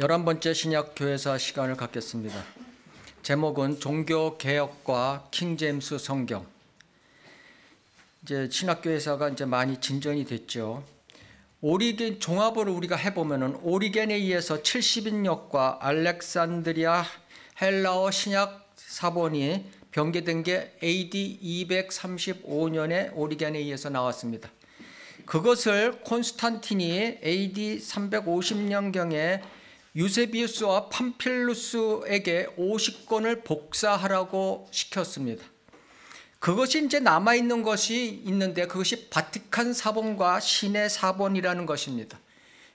열한 번째 신약 교회사 시간을 갖겠습니다. 제목은 종교 개혁과 킹 제임스 성경. 이제 신학 교회사가 이제 많이 진전이 됐죠. 오리겐 종합을 우리가 해 보면은 오리겐에 의해서 70인역과 알렉산드리아 헬라어 신약 사본이 변개된 게 AD 235년에 오리겐에 의해서 나왔습니다. 그것을 콘스탄틴이 AD 350년경에 유세비우스와 팜필루스에게 50권을 복사하라고 시켰습니다. 그것이 이제 남아있는 것이 있는데 그것이 바티칸 사본과 시내 사본이라는 것입니다.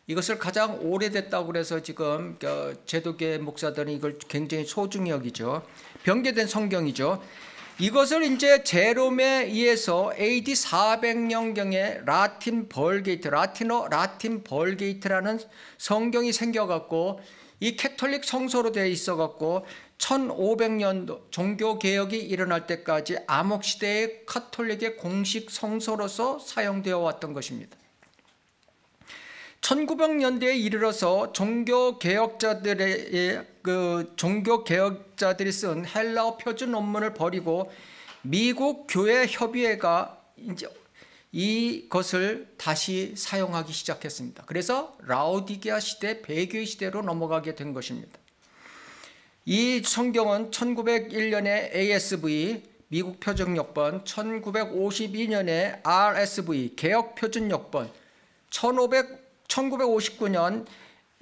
이것을 가장 오래됐다고 그서 지금 어, 제도계 목사들은 이걸 굉장히 소중히 여기죠. 변개된 성경이죠. 이것을 이제 제롬에 의해서 AD 400년경에 라틴 벌게이트, 라틴어 라틴 벌게이트라는 성경이 생겨갖고 이 캐톨릭 성서로 되어 있어갖고 1500년도 종교개혁이 일어날 때까지 암흑시대의 카톨릭의 공식 성서로서 사용되어 왔던 것입니다. 1900년대에 이르러서 종교 개혁자들의 예, 그 종교 개혁자들이 쓴 헬라어 표준 논문을 버리고 미국 교회 협의회가 이제 이것을 다시 사용하기 시작했습니다. 그래서 라오디게아 시대 배교 시대로 넘어가게 된 것입니다. 이 성경은 1901년에 ASV 미국 표준 역번, 1952년에 RSV 개혁 표준 역번, 1500 1959년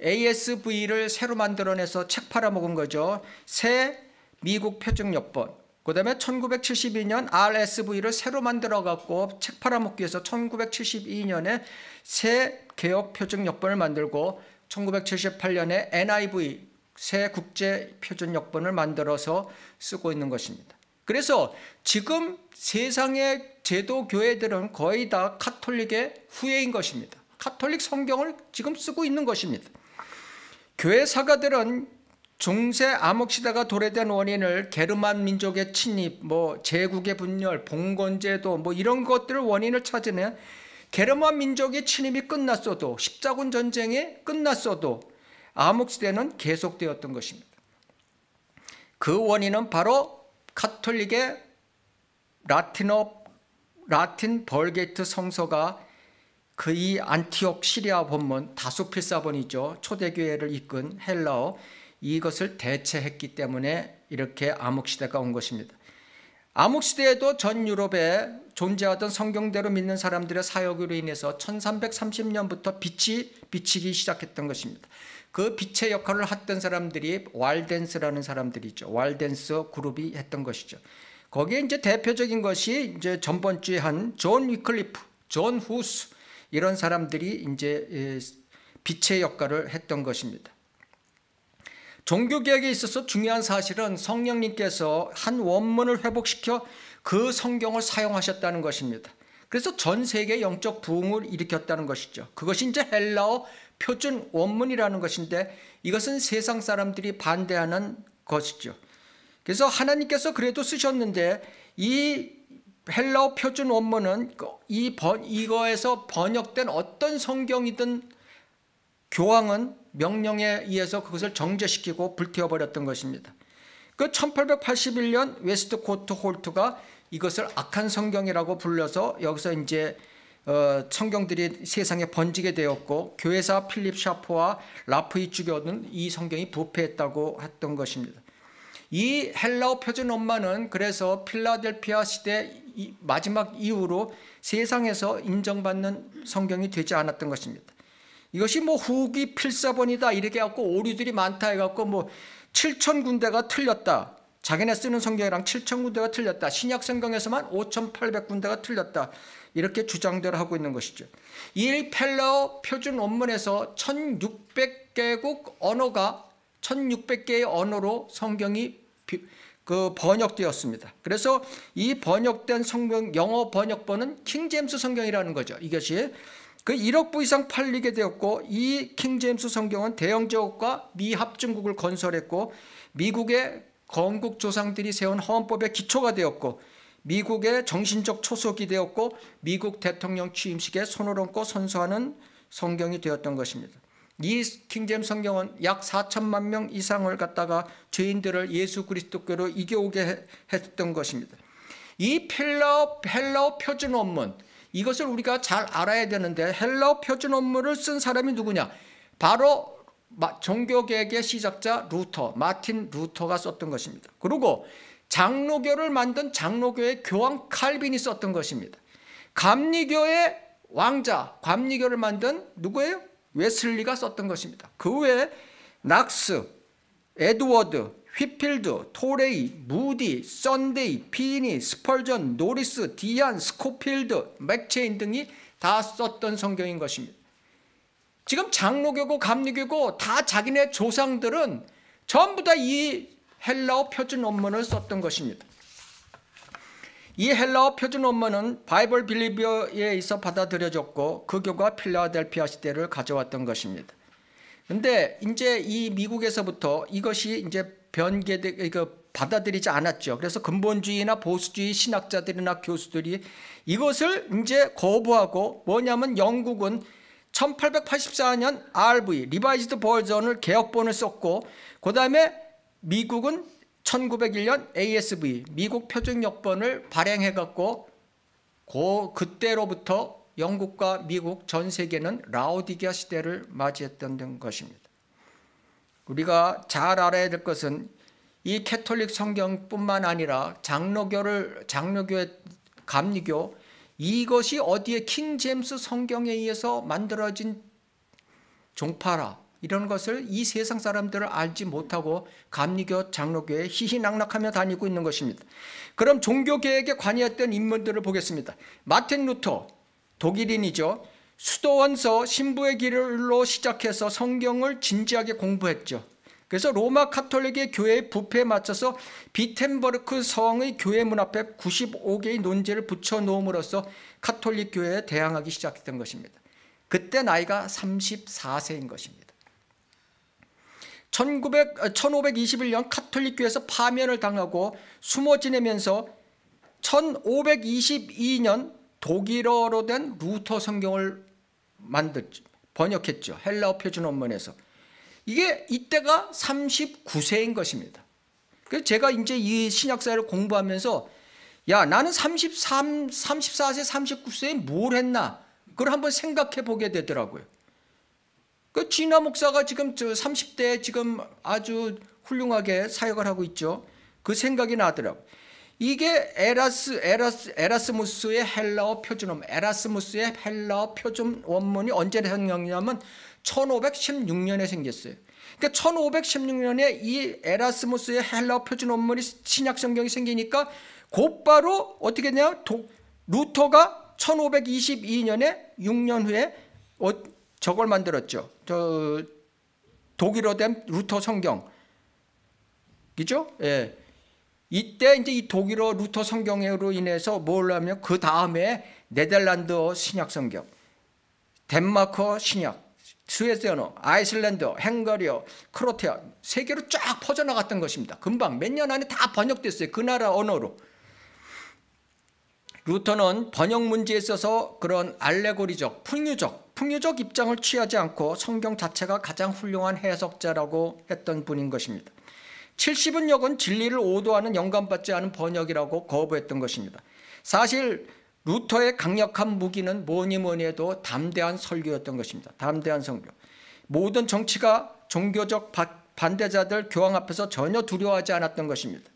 ASV를 새로 만들어내서 책 팔아먹은 거죠. 새 미국 표준요법. 그 다음에 1972년 RSV를 새로 만들어갖고 책 팔아먹기 위해서 1972년에 새 개혁 표준요법을 만들고 1978년에 NIV 새 국제 표준요법을 만들어서 쓰고 있는 것입니다. 그래서 지금 세상의 제도 교회들은 거의 다 카톨릭의 후예인 것입니다. 카톨릭 성경을 지금 쓰고 있는 것입니다. 교회 사가들은 중세 암흑시대가 도래된 원인을 게르만 민족의 침입, 뭐 제국의 분열, 봉건제도 뭐 이런 것들을 원인을 찾으면 게르만 민족의 침입이 끝났어도 십자군 전쟁이 끝났어도 암흑시대는 계속되었던 것입니다. 그 원인은 바로 카톨릭의 라틴어 라틴 벌게트 성서가 그이 안티옥 시리아 본문 다수필사본이죠. 초대교회를 이끈 헬라어 이것을 대체했기 때문에 이렇게 암흑시대가 온 것입니다. 암흑시대에도 전 유럽에 존재하던 성경대로 믿는 사람들의 사역으로 인해서 1330년부터 빛이 비치기 시작했던 것입니다. 그 빛의 역할을 했던 사람들이 왈덴스라는 사람들이죠. 왈덴스 그룹이 했던 것이죠. 거기에 이제 대표적인 것이 이제 전번 주에 한 존 위클리프, 존 후스, 이런 사람들이 이제 빛의 역할을 했던 것입니다. 종교개혁에 있어서 중요한 사실은 성령님께서 한 원문을 회복시켜 그 성경을 사용하셨다는 것입니다. 그래서 전 세계 영적 부흥을 일으켰다는 것이죠. 그것이 이제 헬라어 표준 원문이라는 것인데 이것은 세상 사람들이 반대하는 것이죠. 그래서 하나님께서 그래도 쓰셨는데 이 헬라어 표준 원문은 그 이 번, 이거에서 번역된 어떤 성경이든 교황은 명령에 의해서 그것을 정제시키고 불태워버렸던 것입니다. 그 1881년 웨스트 코트 홀트가 이것을 악한 성경이라고 불려서 여기서 이제 어, 성경들이 세상에 번지게 되었고 교회사 필립 샤프와 라프이 주교는 이 성경이 부패했다고 했던 것입니다. 이 헬라어 표준 엄마는 그래서 필라델피아 시대 마지막 이후로 세상에서 인정받는 성경이 되지 않았던 것입니다. 이것이 뭐 후기 필사본이다 이렇게 갖고 오류들이 많다 해갖고 뭐 7천 군데가 틀렸다. 자기네 쓰는 성경이랑 7천 군데가 틀렸다. 신약 성경에서만 5,800군데가 틀렸다. 이렇게 주장들 하고 있는 것이죠. 일 펠라어 표준 원문에서 1,600개국 언어가 1,600개의 언어로 성경이 그 번역되었습니다. 그래서 이 번역된 성경 영어 번역본은 킹제임스 성경이라는 거죠. 이것이 그 1억 부 이상 팔리게 되었고 이 킹제임스 성경은 대영 제국과 미합중국을 건설했고 미국의 건국 조상들이 세운 헌법의 기초가 되었고 미국의 정신적 초석이 되었고 미국 대통령 취임식에 손을 얹고 선서하는 성경이 되었던 것입니다. 이 킹잼 성경은 약 4천만 명 이상을 갖다가 죄인들을 예수 그리스도께로 이겨오게 했던 것입니다. 이 펠러, 헬러 표준 원문 이것을 우리가 잘 알아야 되는데 헬러 표준 원문을 쓴 사람이 누구냐? 바로 종교개의 시작자 루터, 마틴 루터가 썼던 것입니다. 그리고 장로교를 만든 장로교의 교황 칼빈이 썼던 것입니다. 감리교의 왕자, 감리교를 만든 누구예요? 웨슬리가 썼던 것입니다. 그 외에 낙스, 에드워드, 휘필드, 토레이, 무디, 썬데이, 피니, 스펄전, 노리스, 디안, 스코필드, 맥체인 등이 다 썼던 성경인 것입니다. 지금 장로교고 감리교고 다 자기네 조상들은 전부 다 이 헬라어 표준 원문을 썼던 것입니다. 이 헬라어 표준 원문은 바이블 빌리비어에 있어 받아들여졌고 그 교가 필라델피아 시대를 가져왔던 것입니다. 근데 이제 이 미국에서부터 이것이 이제 변개되 그 받아들이지 않았죠. 그래서 근본주의나 보수주의 신학자들이나 교수들이 이것을 이제 거부하고 뭐냐면 영국은 1884년 RV 리바이즈드 버전을 개혁본을 썼고 그다음에 미국은 1901년 ASV 미국 표준역본을 발행해갖고 고 그때로부터 영국과 미국 전 세계는 라오디기아 시대를 맞이했던 것입니다. 우리가 잘 알아야 될 것은 이 캐톨릭 성경뿐만 아니라 장로교를 장로교의 감리교 이것이 어디에 킹 제임스 성경에 의해서 만들어진 종파라 이런 것을 이 세상 사람들을 알지 못하고 감리교 장로교에 희희낙낙하며 다니고 있는 것입니다. 그럼 종교개혁에 관여했던 인물들을 보겠습니다. 마틴 루터, 독일인이죠. 수도원서 신부의 길로 시작해서 성경을 진지하게 공부했죠. 그래서 로마 카톨릭의 교회의 부패에 맞춰서 비텐버르크 성의 교회 문 앞에 95개의 논제를 붙여놓음으로써 카톨릭 교회에 대항하기 시작했던 것입니다. 그때 나이가 34세인 것입니다. 1900, 1521년 카톨릭교에서 파면을 당하고 숨어 지내면서 1522년 독일어로 된 루터 성경을 만들죠. 번역했죠. 헬라어 표준 원문에서. 이게 이때가 39세인 것입니다. 그래서 제가 이제 이 신약사를 회 공부하면서 야 나는 33, 34세, 39세에 뭘 했나 그걸 한번 생각해 보게 되더라고요. 그 진화 목사가 지금 저 30대 지금 아주 훌륭하게 사역을 하고 있죠. 그 생각이 나더라고. 이게 에라스 에라스 에라스무스의 헬라어 표준음 에라스무스의 헬라어 표준 원문이 언제 생겼냐면 1516년에 생겼어요. 그러니까 1516년에 이 에라스무스의 헬라어 표준 원문이 신약 성경이 생기니까 곧바로 어떻게 되냐? 도, 루터가 1522년에 6년 후에 어, 저걸 만들었죠. 저 독일어 된 루터 성경. 그죠? 예. 이때 이제 이 독일어 루터 성경으로 인해서 뭘 하면 그 다음에 네덜란드 신약 성경, 덴마크 신약, 스웨덴어, 아이슬란드 헝가리어, 크로티아 세계로 쫙 퍼져나갔던 것입니다. 금방 몇 년 안에 다 번역됐어요. 그 나라 언어로. 루터는 번역 문제에 있어서 그런 알레고리적, 풍유적 풍요적 입장을 취하지 않고 성경 자체가 가장 훌륭한 해석자라고 했던 분인 것입니다. 70은 역은 진리를 오도하는 영감받지 않은 번역이라고 거부했던 것입니다. 사실 루터의 강력한 무기는 뭐니 뭐니 해도 담대한 설교였던 것입니다. 담대한 설교. 모든 정치가 종교적 반대자들 교황 앞에서 전혀 두려워하지 않았던 것입니다.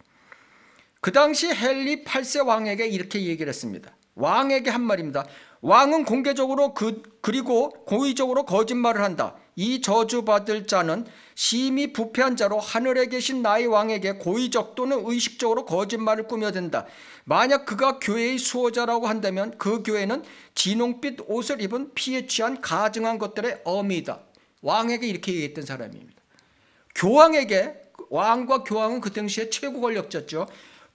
그 당시 헨리 8세 왕에게 이렇게 얘기를 했습니다. 왕에게 한 말입니다. 왕은 공개적으로 그, 그리고 고의적으로 거짓말을 한다. 이 저주받을 자는 심히 부패한 자로 하늘에 계신 나의 왕에게 고의적 또는 의식적으로 거짓말을 꾸며댄다. 만약 그가 교회의 수호자라고 한다면 그 교회는 진홍빛 옷을 입은 피에 취한 가증한 것들의 어미이다. 왕에게 이렇게 얘기했던 사람입니다. 교황에게 왕과 교황은 그 당시에 최고 권력자죠.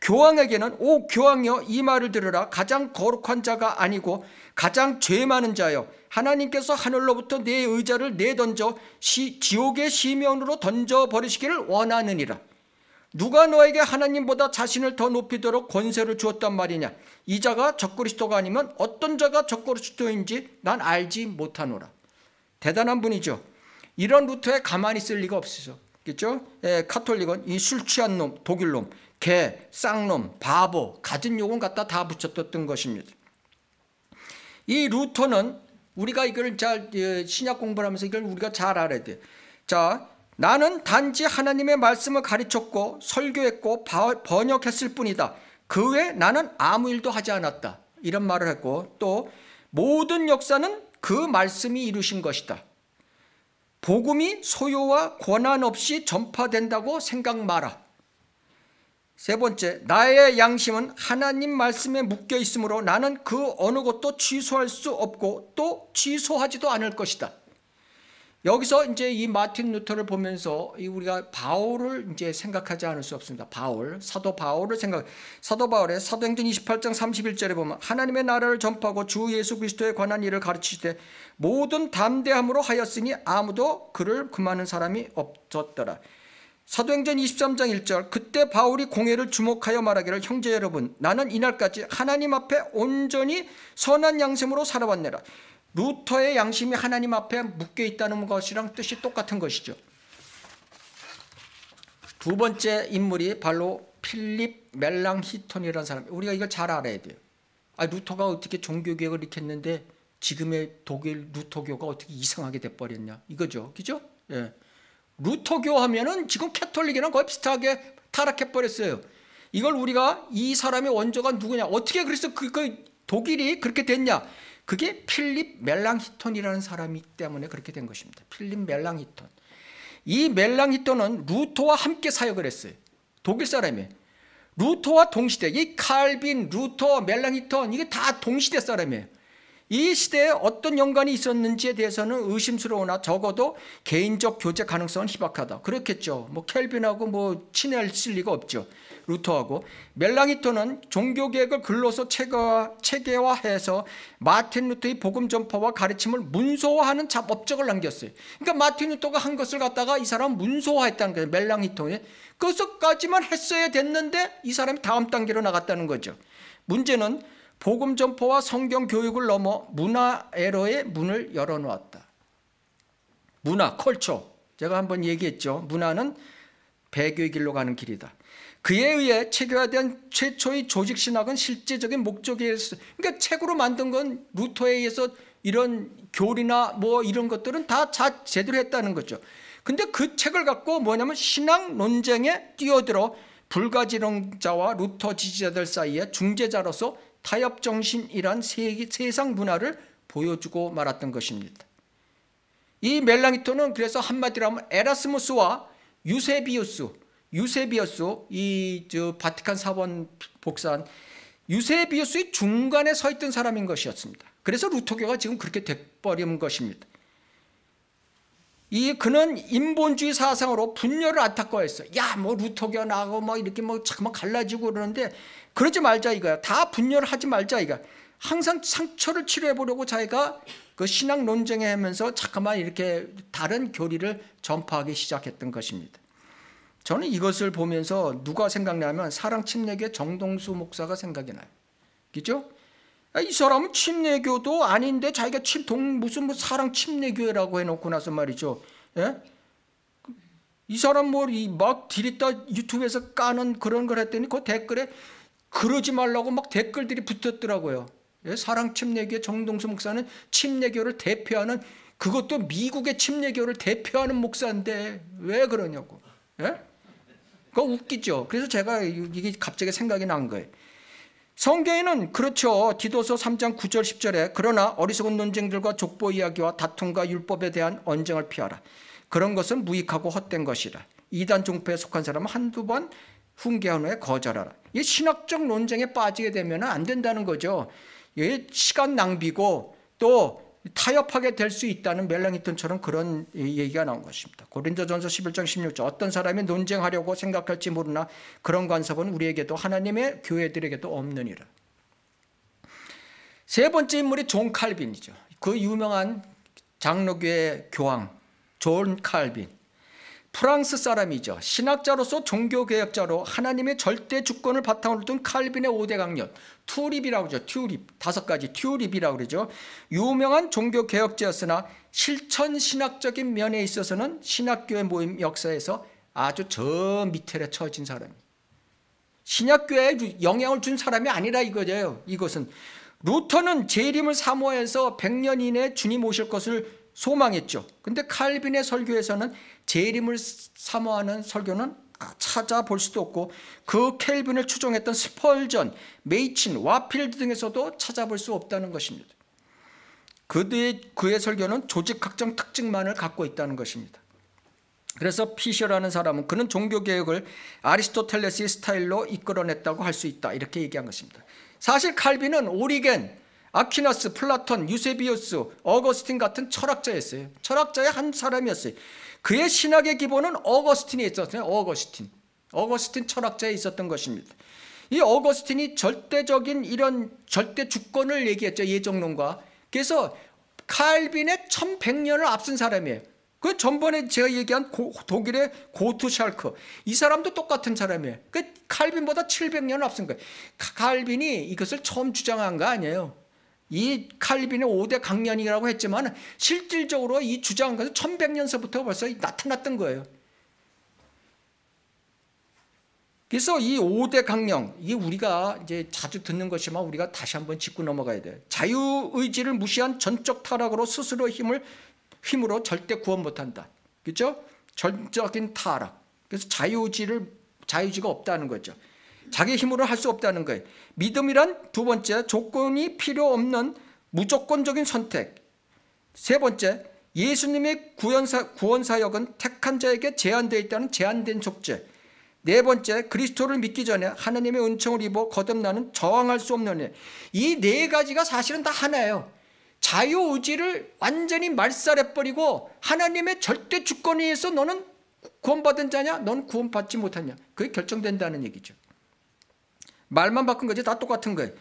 교황에게는 오 교황여 이 말을 들으라 가장 거룩한 자가 아니고 가장 죄 많은 자여 하나님께서 하늘로부터 내 의자를 내던져 시, 지옥의 시면으로 던져 버리시기를 원하느니라 누가 너에게 하나님보다 자신을 더 높이도록 권세를 주었단 말이냐 이 자가 적그리스도가 아니면 어떤 자가 적그리스도인지 난 알지 못하노라 대단한 분이죠 이런 루터에 가만히 있을 리가 없으죠 그렇죠? 에, 예, 카톨릭은 이 술 취한 놈 독일 놈 개, 쌍놈, 바보, 가진 욕은 갖다 다 붙였던 것입니다. 이 루터는 우리가 이걸 잘 예, 신약 공부를 하면서 이걸 우리가 잘 알아야 돼. 자, 나는 단지 하나님의 말씀을 가르쳤고 설교했고 번역했을 뿐이다. 그 외 나는 아무 일도 하지 않았다. 이런 말을 했고 또 모든 역사는 그 말씀이 이루신 것이다. 복음이 소요와 권한 없이 전파된다고 생각 마라. 세 번째, 나의 양심은 하나님 말씀에 묶여 있으므로 나는 그 어느 것도 취소할 수 없고 또 취소하지도 않을 것이다. 여기서 이제 이 마틴 루터를 보면서 우리가 바울을 이제 생각하지 않을 수 없습니다. 바울, 사도 바울을 생각, 사도 바울의 사도행전 28장 31절에 보면 하나님의 나라를 전파하고 주 예수 그리스도에 관한 일을 가르칠 때 모든 담대함으로 하였으니 아무도 그를 금하는 사람이 없었더라. 사도행전 23장 1절 그때 바울이 공회를 주목하여 말하기를 형제 여러분 나는 이날까지 하나님 앞에 온전히 선한 양심으로 살아왔네라. 루터의 양심이 하나님 앞에 묶여 있다는 것이랑 뜻이 똑같은 것이죠. 두 번째 인물이 바로 필립 멜랑히톤이라는 사람. 우리가 이걸 잘 알아야 돼요. 아, 루터가 어떻게 종교개혁을 일으켰는데 지금의 독일 루터교가 어떻게 이상하게 돼버렸냐 이거죠, 그죠? 예. 루터교 하면은 지금 캐톨릭이랑 거의 비슷하게 타락해 버렸어요. 이걸 우리가 이 사람의 원조가 누구냐? 어떻게 그래서 그, 그 독일이 그렇게 됐냐? 그게 필립 멜랑히톤이라는 사람이 때문에 그렇게 된 것입니다. 필립 멜랑히톤. 이 멜랑히톤은 루터와 함께 사역을 했어요. 독일 사람이. 에요 루터와 동시대. 이 칼빈, 루터, 멜랑히톤 이게 다 동시대 사람이에요. 이 시대에 어떤 연관이 있었는지에 대해서는 의심스러우나 적어도 개인적 교제 가능성은 희박하다. 그렇겠죠. 뭐 켈빈하고 뭐 친해질 리가 없죠. 루터하고 멜랑히토는 종교 계획을 글로서 체계화해서 마틴 루터의 복음 전파와 가르침을 문서화하는 법적을 남겼어요. 그러니까 마틴 루터가 한 것을 갖다가 이 사람 문서화했다는 거예요. 멜랑히토의 그것까지만 했어야 됐는데 이 사람이 다음 단계로 나갔다는 거죠. 문제는 복음 전포와 성경 교육을 넘어 문화 에러의 문을 열어놓았다. 문화, 컬처. 제가 한번 얘기했죠. 문화는 배교의 길로 가는 길이다. 그에 의해 체교에 대한 최초의 조직 신학은 실제적인 목적에 의해서 그러니까 책으로 만든 건 루터에 의해서 이런 교리나 뭐 이런 것들은 다 자, 제대로 했다는 거죠. 근데 그 책을 갖고 뭐냐면 신앙 논쟁에 뛰어들어 불가지론자와 루터 지지자들 사이에 중재자로서 타협 정신이란 세기, 세상 문화를 보여주고 말았던 것입니다. 이 멜랑히토는 그래서 한마디로 하면 에라스무스와 유세비우스, 유세비우스 이저 바티칸 사원 복사한 유세비우스의 중간에 서 있던 사람인 것이었습니다. 그래서 루터교가 지금 그렇게 돼버린 것입니다. 이 그는 인본주의 사상으로 분열을 안타까워했어. 야, 뭐 루터교 나고 뭐 이렇게 뭐잠깐 갈라지고 그러는데 그러지 말자 이거야. 다 분열하지 말자 이거. 항상 상처를 치료해 보려고 자기가 그 신앙 논쟁에 하면서 잠깐만 이렇게 다른 교리를 전파하기 시작했던 것입니다. 저는 이것을 보면서 누가 생각나면 사랑 침략의 정동수 목사가 생각이 나요. 그죠? 아, 이 사람은 침례교도 아닌데 자기가 침, 동, 무슨 뭐 사랑 침례교회라고 해놓고 나서 말이죠. 예? 이 사람 뭐막 디리다 유튜브에서 까는 그런 걸 했더니 그 댓글에 그러지 말라고 막 댓글들이 붙었더라고요. 예? 사랑 침례교회 정동수 목사는 침례교를 대표하는 그것도 미국의 침례교를 대표하는 목사인데 왜 그러냐고. 예? 그거 웃기죠. 그래서 제가 이게 갑자기 생각이 난 거예요. 성경에는 그렇죠. 디도서 3장 9절 10절에 그러나 어리석은 논쟁들과 족보 이야기와 다툼과 율법에 대한 언쟁을 피하라. 그런 것은 무익하고 헛된 것이라. 이단 종파에 속한 사람은 한두 번 훈계한 후에 거절하라. 이 신학적 논쟁에 빠지게 되면 안 된다는 거죠. 이 예, 시간 낭비고 또 타협하게 될 수 있다는 멜랑이턴처럼 그런 얘기가 나온 것입니다. 고린도전서 11장 16절 어떤 사람이 논쟁하려고 생각할지 모르나 그런 간섭은 우리에게도 하나님의 교회들에게도 없느니라. 세 번째 인물이 존 칼빈이죠. 그 유명한 장로교의 교황 존 칼빈. 프랑스 사람이죠. 신학자로서 종교개혁자로 하나님의 절대 주권을 바탕으로 둔 칼빈의 5대 강론 튜립이라고 그러죠. 튜립 다섯 가지 튜립이라고 그러죠. 유명한 종교개혁자였으나 실천 신학적인 면에 있어서는 신학교의 모임 역사에서 아주 저밑에 처진 사람이 신학교에 영향을 준 사람이 아니라 이거죠 이것은 루터는 재림을 사모해서 100년 이내 에 주님 오실 것을 소망했죠. 근데 칼빈의 설교에서는 재림을 사모하는 설교는 아, 찾아볼 수도 없고 그 켈빈을 추종했던 스펄전, 메이친, 와필드 등에서도 찾아볼 수 없다는 것입니다. 그의, 그의 설교는 조직학적 특징만을 갖고 있다는 것입니다. 그래서 피셔라는 사람은 그는 종교개혁을 아리스토텔레스의 스타일로 이끌어냈다고 할 수 있다 이렇게 얘기한 것입니다. 사실 칼빈은 오리겐, 아퀴나스, 플라톤, 유세비우스, 어거스틴 같은 철학자였어요. 철학자의 한 사람이었어요. 그의 신학의 기본은 어거스틴이 있었어요. 어거스틴. 어거스틴 철학자에 있었던 것입니다. 이 어거스틴이 절대적인 이런 절대 주권을 얘기했죠. 예정론과. 그래서 칼빈의 1100년을 앞선 사람이에요. 그 전번에 제가 얘기한 고, 독일의 고트샬크이 사람도 똑같은 사람이에요. 그 칼빈보다 700년 을 앞선 거예요. 칼빈이 이것을 처음 주장한 거 아니에요. 이 칼빈의 5대 강연이라고 했지만 실질적으로 이 주장은 1100년서부터 벌써 나타났던 거예요. 그래서 이 5대 강령, 이게 우리가 이제 자주 듣는 것이지만 우리가 다시 한번 짚고 넘어가야 돼 자유의지를 무시한 전적 타락으로 스스로 힘을, 힘으로 절대 구원 못한다. 그죠? 전적인 타락. 그래서 자유의지를, 자유의지가 없다는 거죠. 자기 힘으로 할 수 없다는 거예요. 믿음이란 두 번째 조건이 필요 없는 무조건적인 선택. 세 번째 예수님의 구원사, 구원사역은 택한 자에게 제한되어 있다는 제한된 속죄. 네 번째, 그리스도를 믿기 전에 하나님의 은총을 입어 거듭나는 저항할 수 없는 이네 가지가 사실은 다 하나예요. 자유의지를 완전히 말살해버리고 하나님의 절대 주권에 의해서 너는 구원받은 자냐, 너 구원받지 못하냐. 그게 결정된다는 얘기죠. 말만 바꾼 거지 다 똑같은 거예요.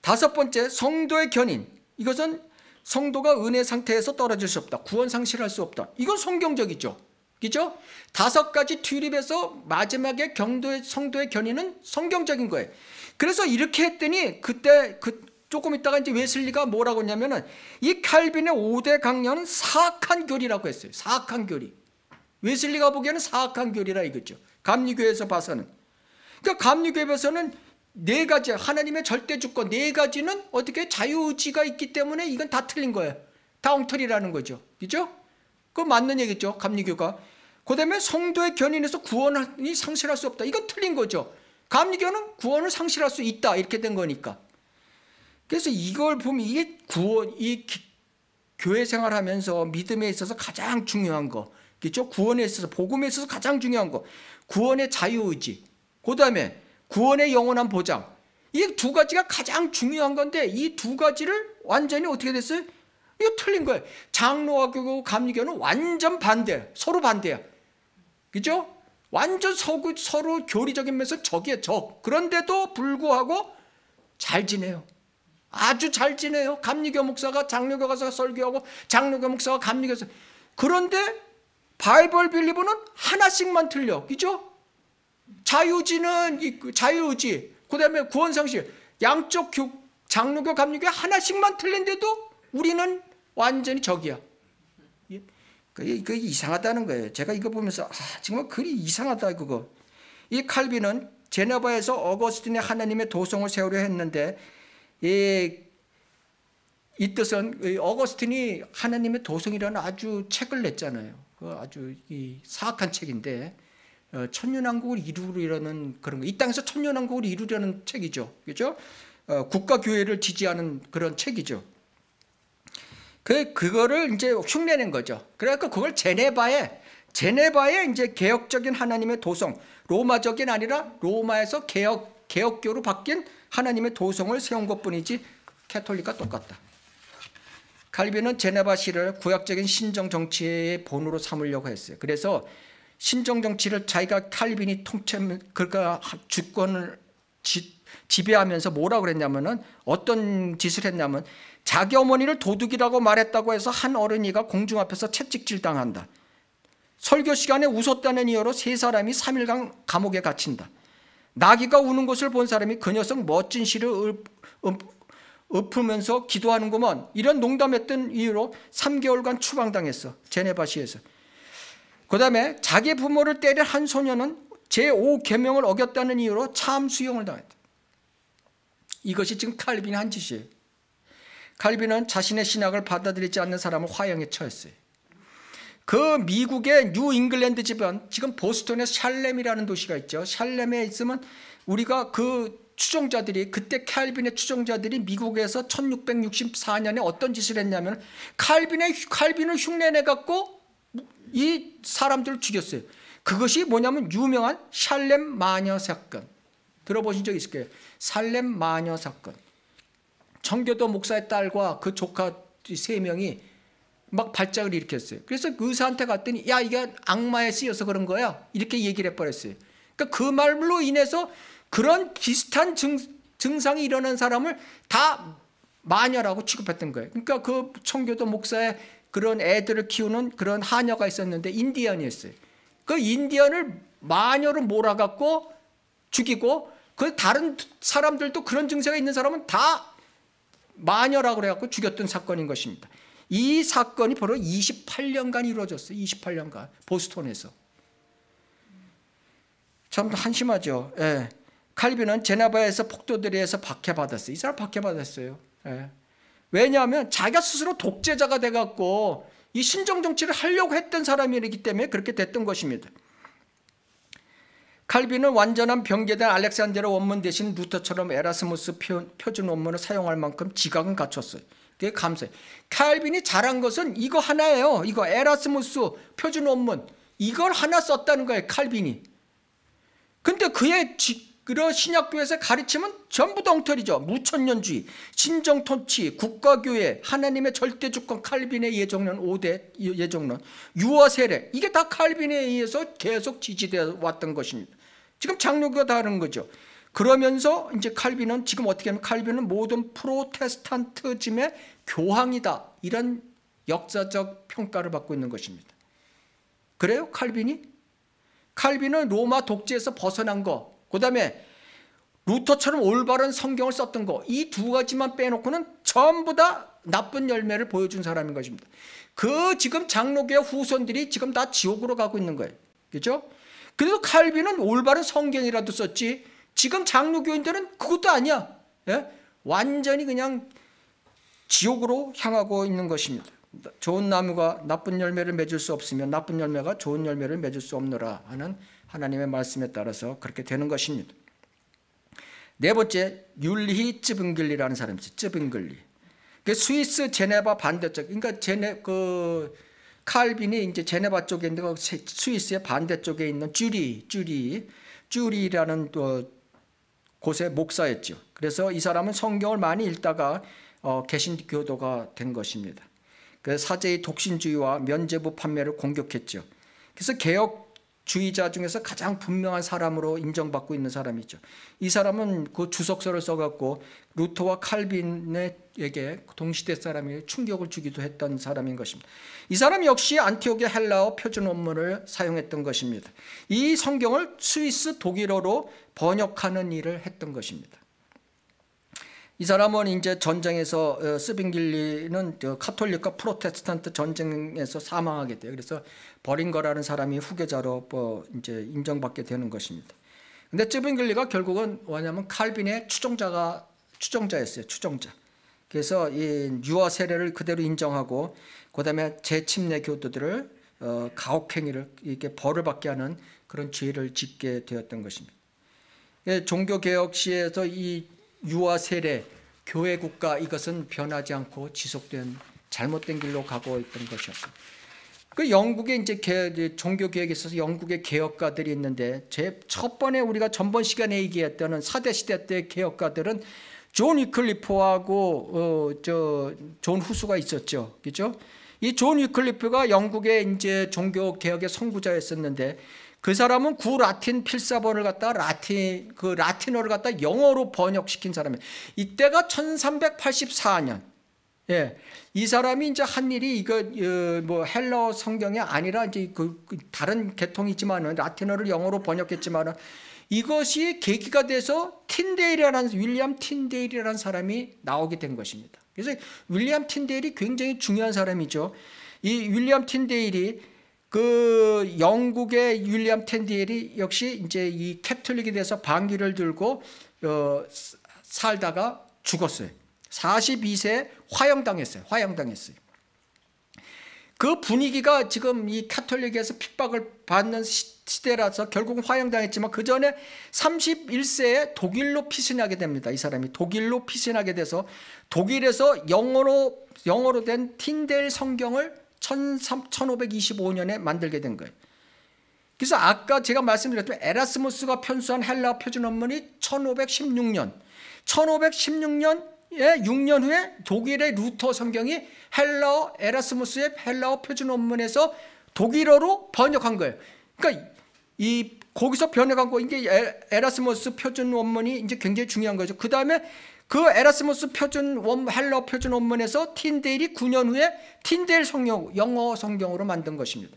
다섯 번째 성도의 견인. 이것은 성도가 은혜 상태에서 떨어질 수 없다. 구원 상실할 수 없다. 이건 성경적이죠. 그죠? 다섯 가지 튜립에서 마지막에 경도의 성도의 견인은 성경적인 거예요. 그래서 이렇게 했더니 그때 그 조금 있다가 이제 웨슬리가 뭐라고 했냐면은 이 칼빈의 5대 강령은 사악한 교리라고 했어요. 사악한 교리. 웨슬리가 보기에는 사악한 교리라 이거죠. 감리교에서 봐서는. 그러니까 감리교에서는 네 가지 하나님의 절대 주권 네 가지는 어떻게 자유의지가 있기 때문에 이건 다 틀린 거예요. 다 엉터리라는 거죠. 그죠? 그 맞는 얘기죠. 감리교가. 그다음에 성도의 견인에서 구원이 상실할 수 없다. 이건 틀린 거죠. 감리교는 구원을 상실할 수 있다. 이렇게 된 거니까. 그래서 이걸 보면 이게 구원 이 교회 생활하면서 믿음에 있어서 가장 중요한 거. 그죠? 구원에 있어서 복음에 있어서 가장 중요한 거. 구원의 자유의지. 그다음에 구원의 영원한 보장. 이 두 가지가 가장 중요한 건데 이 두 가지를 완전히 어떻게 됐어요? 이거 틀린 거예요. 장로학교 감리교는 완전 반대, 서로 반대야. 그죠? 완전 서구, 서로 교리적인 면에서 적이에요, 적. 그런데도 불구하고 잘 지내요. 아주 잘 지내요. 감리교 목사가 장로교 가서 설교하고 장로교 목사가 감리교에서 그런데 바이벌 빌리브는 하나씩만 틀려. 그죠? 자유지는 자유지, 그 다음에 구원상식 양쪽 교, 장로교 감리교 하나씩만 틀린데도 우리는 완전히 적이야. 예? 그게, 그게 이상하다는 거예요. 제가 이거 보면서 아, 정말 그리 이상하다 그거. 이 칼빈은 제네바에서 어거스틴의 하나님의 도성을 세우려 했는데 이, 이 뜻은 어거스틴이 하나님의 도성이라는 아주 책을 냈잖아요. 그 아주 이 사악한 책인데 어, 천년왕국을 이루려는 그런 거. 이 땅에서 천년왕국을 이루려는 책이죠. 그죠? 어, 국가교회를 지지하는 그런 책이죠. 그, 그거를 이제 흉내낸 거죠. 그러니까 그걸 제네바에, 제네바에 이제 개혁적인 하나님의 도성, 로마적인 아니라 로마에서 개혁, 개혁교로 바뀐 하나님의 도성을 세운 것 뿐이지 캐톨릭과 똑같다. 칼빈은 제네바 시를 구약적인 신정 정치의 본으로 삼으려고 했어요. 그래서 신종 정치를 자기가 칼빈이 통치 그러니까 주권을 지, 지배하면서 뭐라 고 그랬냐면은 어떤 짓을 했냐면 자기 어머니를 도둑이라고 말했다고 해서 한 어른이가 공중 앞에서 채찍질 당한다. 설교 시간에 웃었다는 이유로 세 사람이 3일간 감옥에 갇힌다. 나귀가 우는 것을 본 사람이 그 녀석 멋진 시를 읊, 읊으면서 기도하는구먼. 이런 농담했던 이유로 3개월간 추방당했어. 제네바시에서. 그 다음에 자기 부모를 때릴한소년은 제5계명을 어겼다는 이유로 참수형을 당했다. 이것이 지금 칼빈이 한 짓이에요. 칼빈은 자신의 신학을 받아들이지 않는 사람을 화형에 처했어요. 그 미국의 뉴 잉글랜드 집안, 지금 보스턴의 샬렘이라는 도시가 있죠. 샬렘에 있으면 우리가 그 추종자들이 그때 칼빈의 추종자들이 미국에서 1664년에 어떤 짓을 했냐면 칼빈의 칼빈을 흉내내 갖고 이 사람들을 죽였어요. 그것이 뭐냐면 유명한 샬렘 마녀 사건. 들어보신 적 있을 거예요. 살렘 마녀 사건. 청교도 목사의 딸과 그 조카 세 명이 막 발작을 일으켰어요. 그래서 그 의사한테 갔더니 야 이게 악마에 쓰여서 그런 거야. 이렇게 얘기를 해버렸어요. 그러니까 그 말로 인해서 그런 비슷한 증, 증상이 일어난 사람을 다 마녀라고 취급했던 거예요. 그러니까 그 청교도 목사의 그런 애들을 키우는 그런 하녀가 있었는데 인디언이었어요. 그 인디언을 마녀로 몰아갖고 죽이고 그 다른 사람들도 그런 증세가 있는 사람은 다 마녀라고 그래갖고 죽였던 사건인 것입니다. 이 사건이 바로 28년간 이루어졌어요. 28년간 보스턴에서. 참 한심하죠. 예. 칼빈은 제네바에서 폭도들에 의해서 박해받았어요. 이 사람 박해받았어요. 예. 왜냐하면 자기가 스스로 독재자가 돼갖고 이 신정 정치를 하려고 했던 사람이기 때문에 그렇게 됐던 것입니다. 칼빈은 완전한 변개된 알렉산데르 원문 대신 루터처럼 에라스무스 표준 원문을 사용할 만큼 지각은 갖췄어요. 그게 감사해 칼빈이 잘한 것은 이거 하나예요. 이거 에라스무스 표준 원문 이걸 하나 썼다는 거예요. 칼빈이. 근데 그의 그런 신약교에서 가르침은 전부 덩터리죠. 무천년주의, 신정통치, 국가교회, 하나님의 절대주권, 칼빈의 예정론 5대 예정론, 유아세례 이게 다 칼빈에 의해서 계속 지지되어 왔던 것입니다. 지금 장로교가 다른 거죠. 그러면서 이제 칼빈은 지금 어떻게 하면 칼빈은 모든 프로테스탄트즘의 교황이다. 이런 역사적 평가를 받고 있는 것입니다. 그래요? 칼빈이? 칼빈은 로마 독재에서 벗어난 거그 다음에 루터처럼 올바른 성경을 썼던 거 이 두 가지만 빼놓고는 전부 다 나쁜 열매를 보여준 사람인 것입니다. 그 지금 장로교의 후손들이 지금 다 지옥으로 가고 있는 거예요. 그죠? 그래도 칼빈은 올바른 성경이라도 썼지 지금 장로교인들은 그것도 아니야. 예? 완전히 그냥 지옥으로 향하고 있는 것입니다. 좋은 나무가 나쁜 열매를 맺을 수 없으면 나쁜 열매가 좋은 열매를 맺을 수 없노라 하는 하나님의 말씀에 따라서 그렇게 되는 것입니다. 네 번째 율리 쯔빙글리라는 사람이 있 쯔빙글리. 그 스위스 제네바 반대쪽. 그러니까 제네 그 칼빈이 이제 제네바 쪽에 있는 스위스의 반대쪽에 있는 쭈리, 쭈리, 쭈리라는 또 곳의 목사였죠. 그래서 이 사람은 성경을 많이 읽다가 어, 개신교도가 된 것입니다. 그 사제의 독신주의와 면제부 판매를 공격했죠. 그래서 개혁 주의자 중에서 가장 분명한 사람으로 인정받고 있는 사람이죠. 이 사람은 그 주석서를 써갖고 루터와 칼빈에게 동시대 사람이 충격을 주기도 했던 사람인 것입니다. 이 사람 역시 안티옥의 헬라어 표준 원문을 사용했던 것입니다. 이 성경을 스위스 독일어로 번역하는 일을 했던 것입니다. 이 사람은 이제 전쟁에서 어, 스빙길리는 카톨릭과 프로테스탄트 전쟁에서 사망하게 돼요. 그래서 버린 거라는 사람이 후계자로 뭐 이제 인정받게 되는 것입니다. 근데 스빙길리가 결국은 뭐냐면 칼빈의 추종자가 추종자였어요. 추종자. 그래서 이 유아 세례를 그대로 인정하고 그다음에 재침례 교도들을 어, 가혹행위를 이렇게 벌을 받게 하는 그런 죄를 짓게 되었던 것입니다. 예, 종교개혁 시에서 이 유아 세례, 교회 국가 이것은 변하지 않고 지속된 잘못된 길로 가고 있던 것이었습니다. 그 영국의 이제 종교 개혁에 있어서 영국의 개혁가들이 있는데 제첫 번에 우리가 전번 시간에 얘기했던 4대 시대 때 개혁가들은 존 위클리프하고 어, 저 존 후수가 있었죠. 그죠? 이 존 위클리프가 영국의 이제 종교 개혁의 선구자였었는데 그 사람은 구 라틴 필사본을 갖다 라틴 그 라틴어를 갖다 영어로 번역시킨 사람이에요. 이때가 1384년. 예. 이 사람이 이제 한 일이 이거 어, 뭐 헬러 성경이 아니라 이제 그, 그 다른 계통이지만은 라틴어를 영어로 번역했지만은 이것이 계기가 돼서 틴데일이라는 윌리엄 틴데일이라는 사람이 나오게 된 것입니다. 그래서 윌리엄 틴데일이 굉장히 중요한 사람이죠. 이 윌리엄 틴데일이 그 영국의 윌리엄 텐디엘이 역시 이제 이 캐톨릭에 대해서 반기를 들고 어, 살다가 죽었어요. 42세 화형당했어요. 화형당했어요. 그 분위기가 지금 이 카톨릭에서 핍박을 받는 시대라서 결국은 화형당했지만 그 전에 31세에 독일로 피신하게 됩니다. 이 사람이 독일로 피신하게 돼서 독일에서 영어로 영어로 된 틴델 성경을 1525년에 만들게 된 거예요. 그래서 아까 제가 말씀드렸던 에라스무스가 편수한 헬라 표준 원문이 1516년, 1516년에 6년 후에 독일의 루터 성경이 헬라어 에라스무스의 헬라어 표준 원문에서 독일어로 번역한 거예요. 그러니까 이 거기서 번역한 거 이게 에라스무스 표준 원문이 이제 굉장히 중요한 거죠. 그 다음에 그에라스모스 표준 원헬러 표준 원문에서 틴데일이 9년 후에 틴데일 성경 영어 성경으로 만든 것입니다.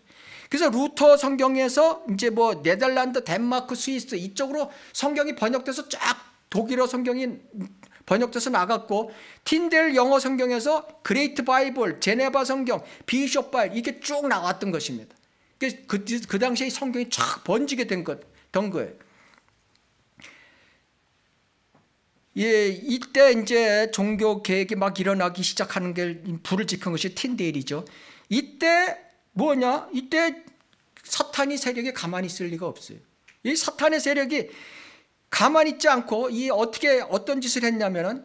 그래서 루터 성경에서 이제 뭐 네덜란드, 덴마크, 스위스 이쪽으로 성경이 번역돼서 쫙 독일어 성경이 번역돼서 나갔고 틴델 영어 성경에서 그레이트 바이블, 제네바 성경, 비숍 바이 이게 쭉 나왔던 것입니다. 그, 그, 그 당시에 성경이 쫙 번지게 된, 것, 된 거예요. 예, 이때 이제 종교 계획이막 일어나기 시작하는 게 불을 지킨 것이 틴데일이죠. 이때 뭐냐? 이때 사탄이 세력이 가만히 있을 리가 없어요. 이 사탄의 세력이 가만히 있지 않고 이 어떻게 어떤 짓을 했냐면은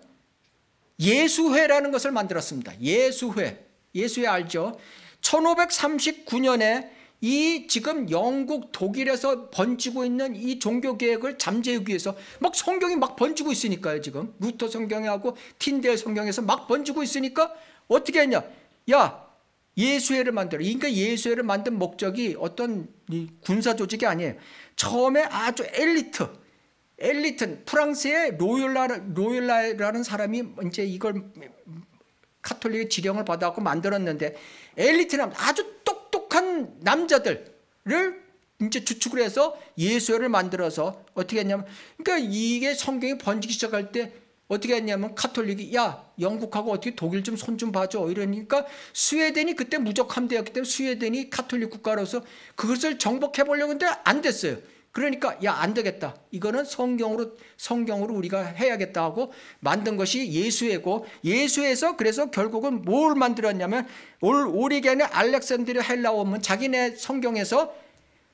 예수회라는 것을 만들었습니다. 예수회. 예수회 알죠? 1539년에 이 지금 영국, 독일에서 번지고 있는 이 종교 개혁을 잠재우기 위해서 막 성경이 막 번지고 있으니까요, 지금. 루터 성경하고 틴델 성경에서 막 번지고 있으니까 어떻게 했냐? 야, 예수회를 만들어. 그러니까 예수회를 만든 목적이 어떤 군사 조직이 아니에요. 처음에 아주 엘리트, 엘리트 프랑스의 로열라 로열라라는 사람이 이제 이걸 카톨릭의 지령을 받아갖고 만들었는데 엘리트는 아주 똑 악한 남자들을 이제 주축을 해서 예수를 만들어서 어떻게 했냐면 그러니까 이게 성경이 번지기 시작할 때 어떻게 했냐면 카톨릭이 야 영국하고 어떻게 독일 좀 손좀 좀 봐줘 이러니까 스웨덴이 그때 무적함대였기 때문에 스웨덴이 카톨릭 국가로서 그것을 정복해 보려고 했는데 안 됐어요. 그러니까 야 안 되겠다. 이거는 성경으로 성경으로 우리가 해야겠다 하고 만든 것이 예수예고 예수에서 그래서 결국은 뭘 만들었냐면 올 오리게는 알렉산드리아 헬라 원문 자기네 성경에서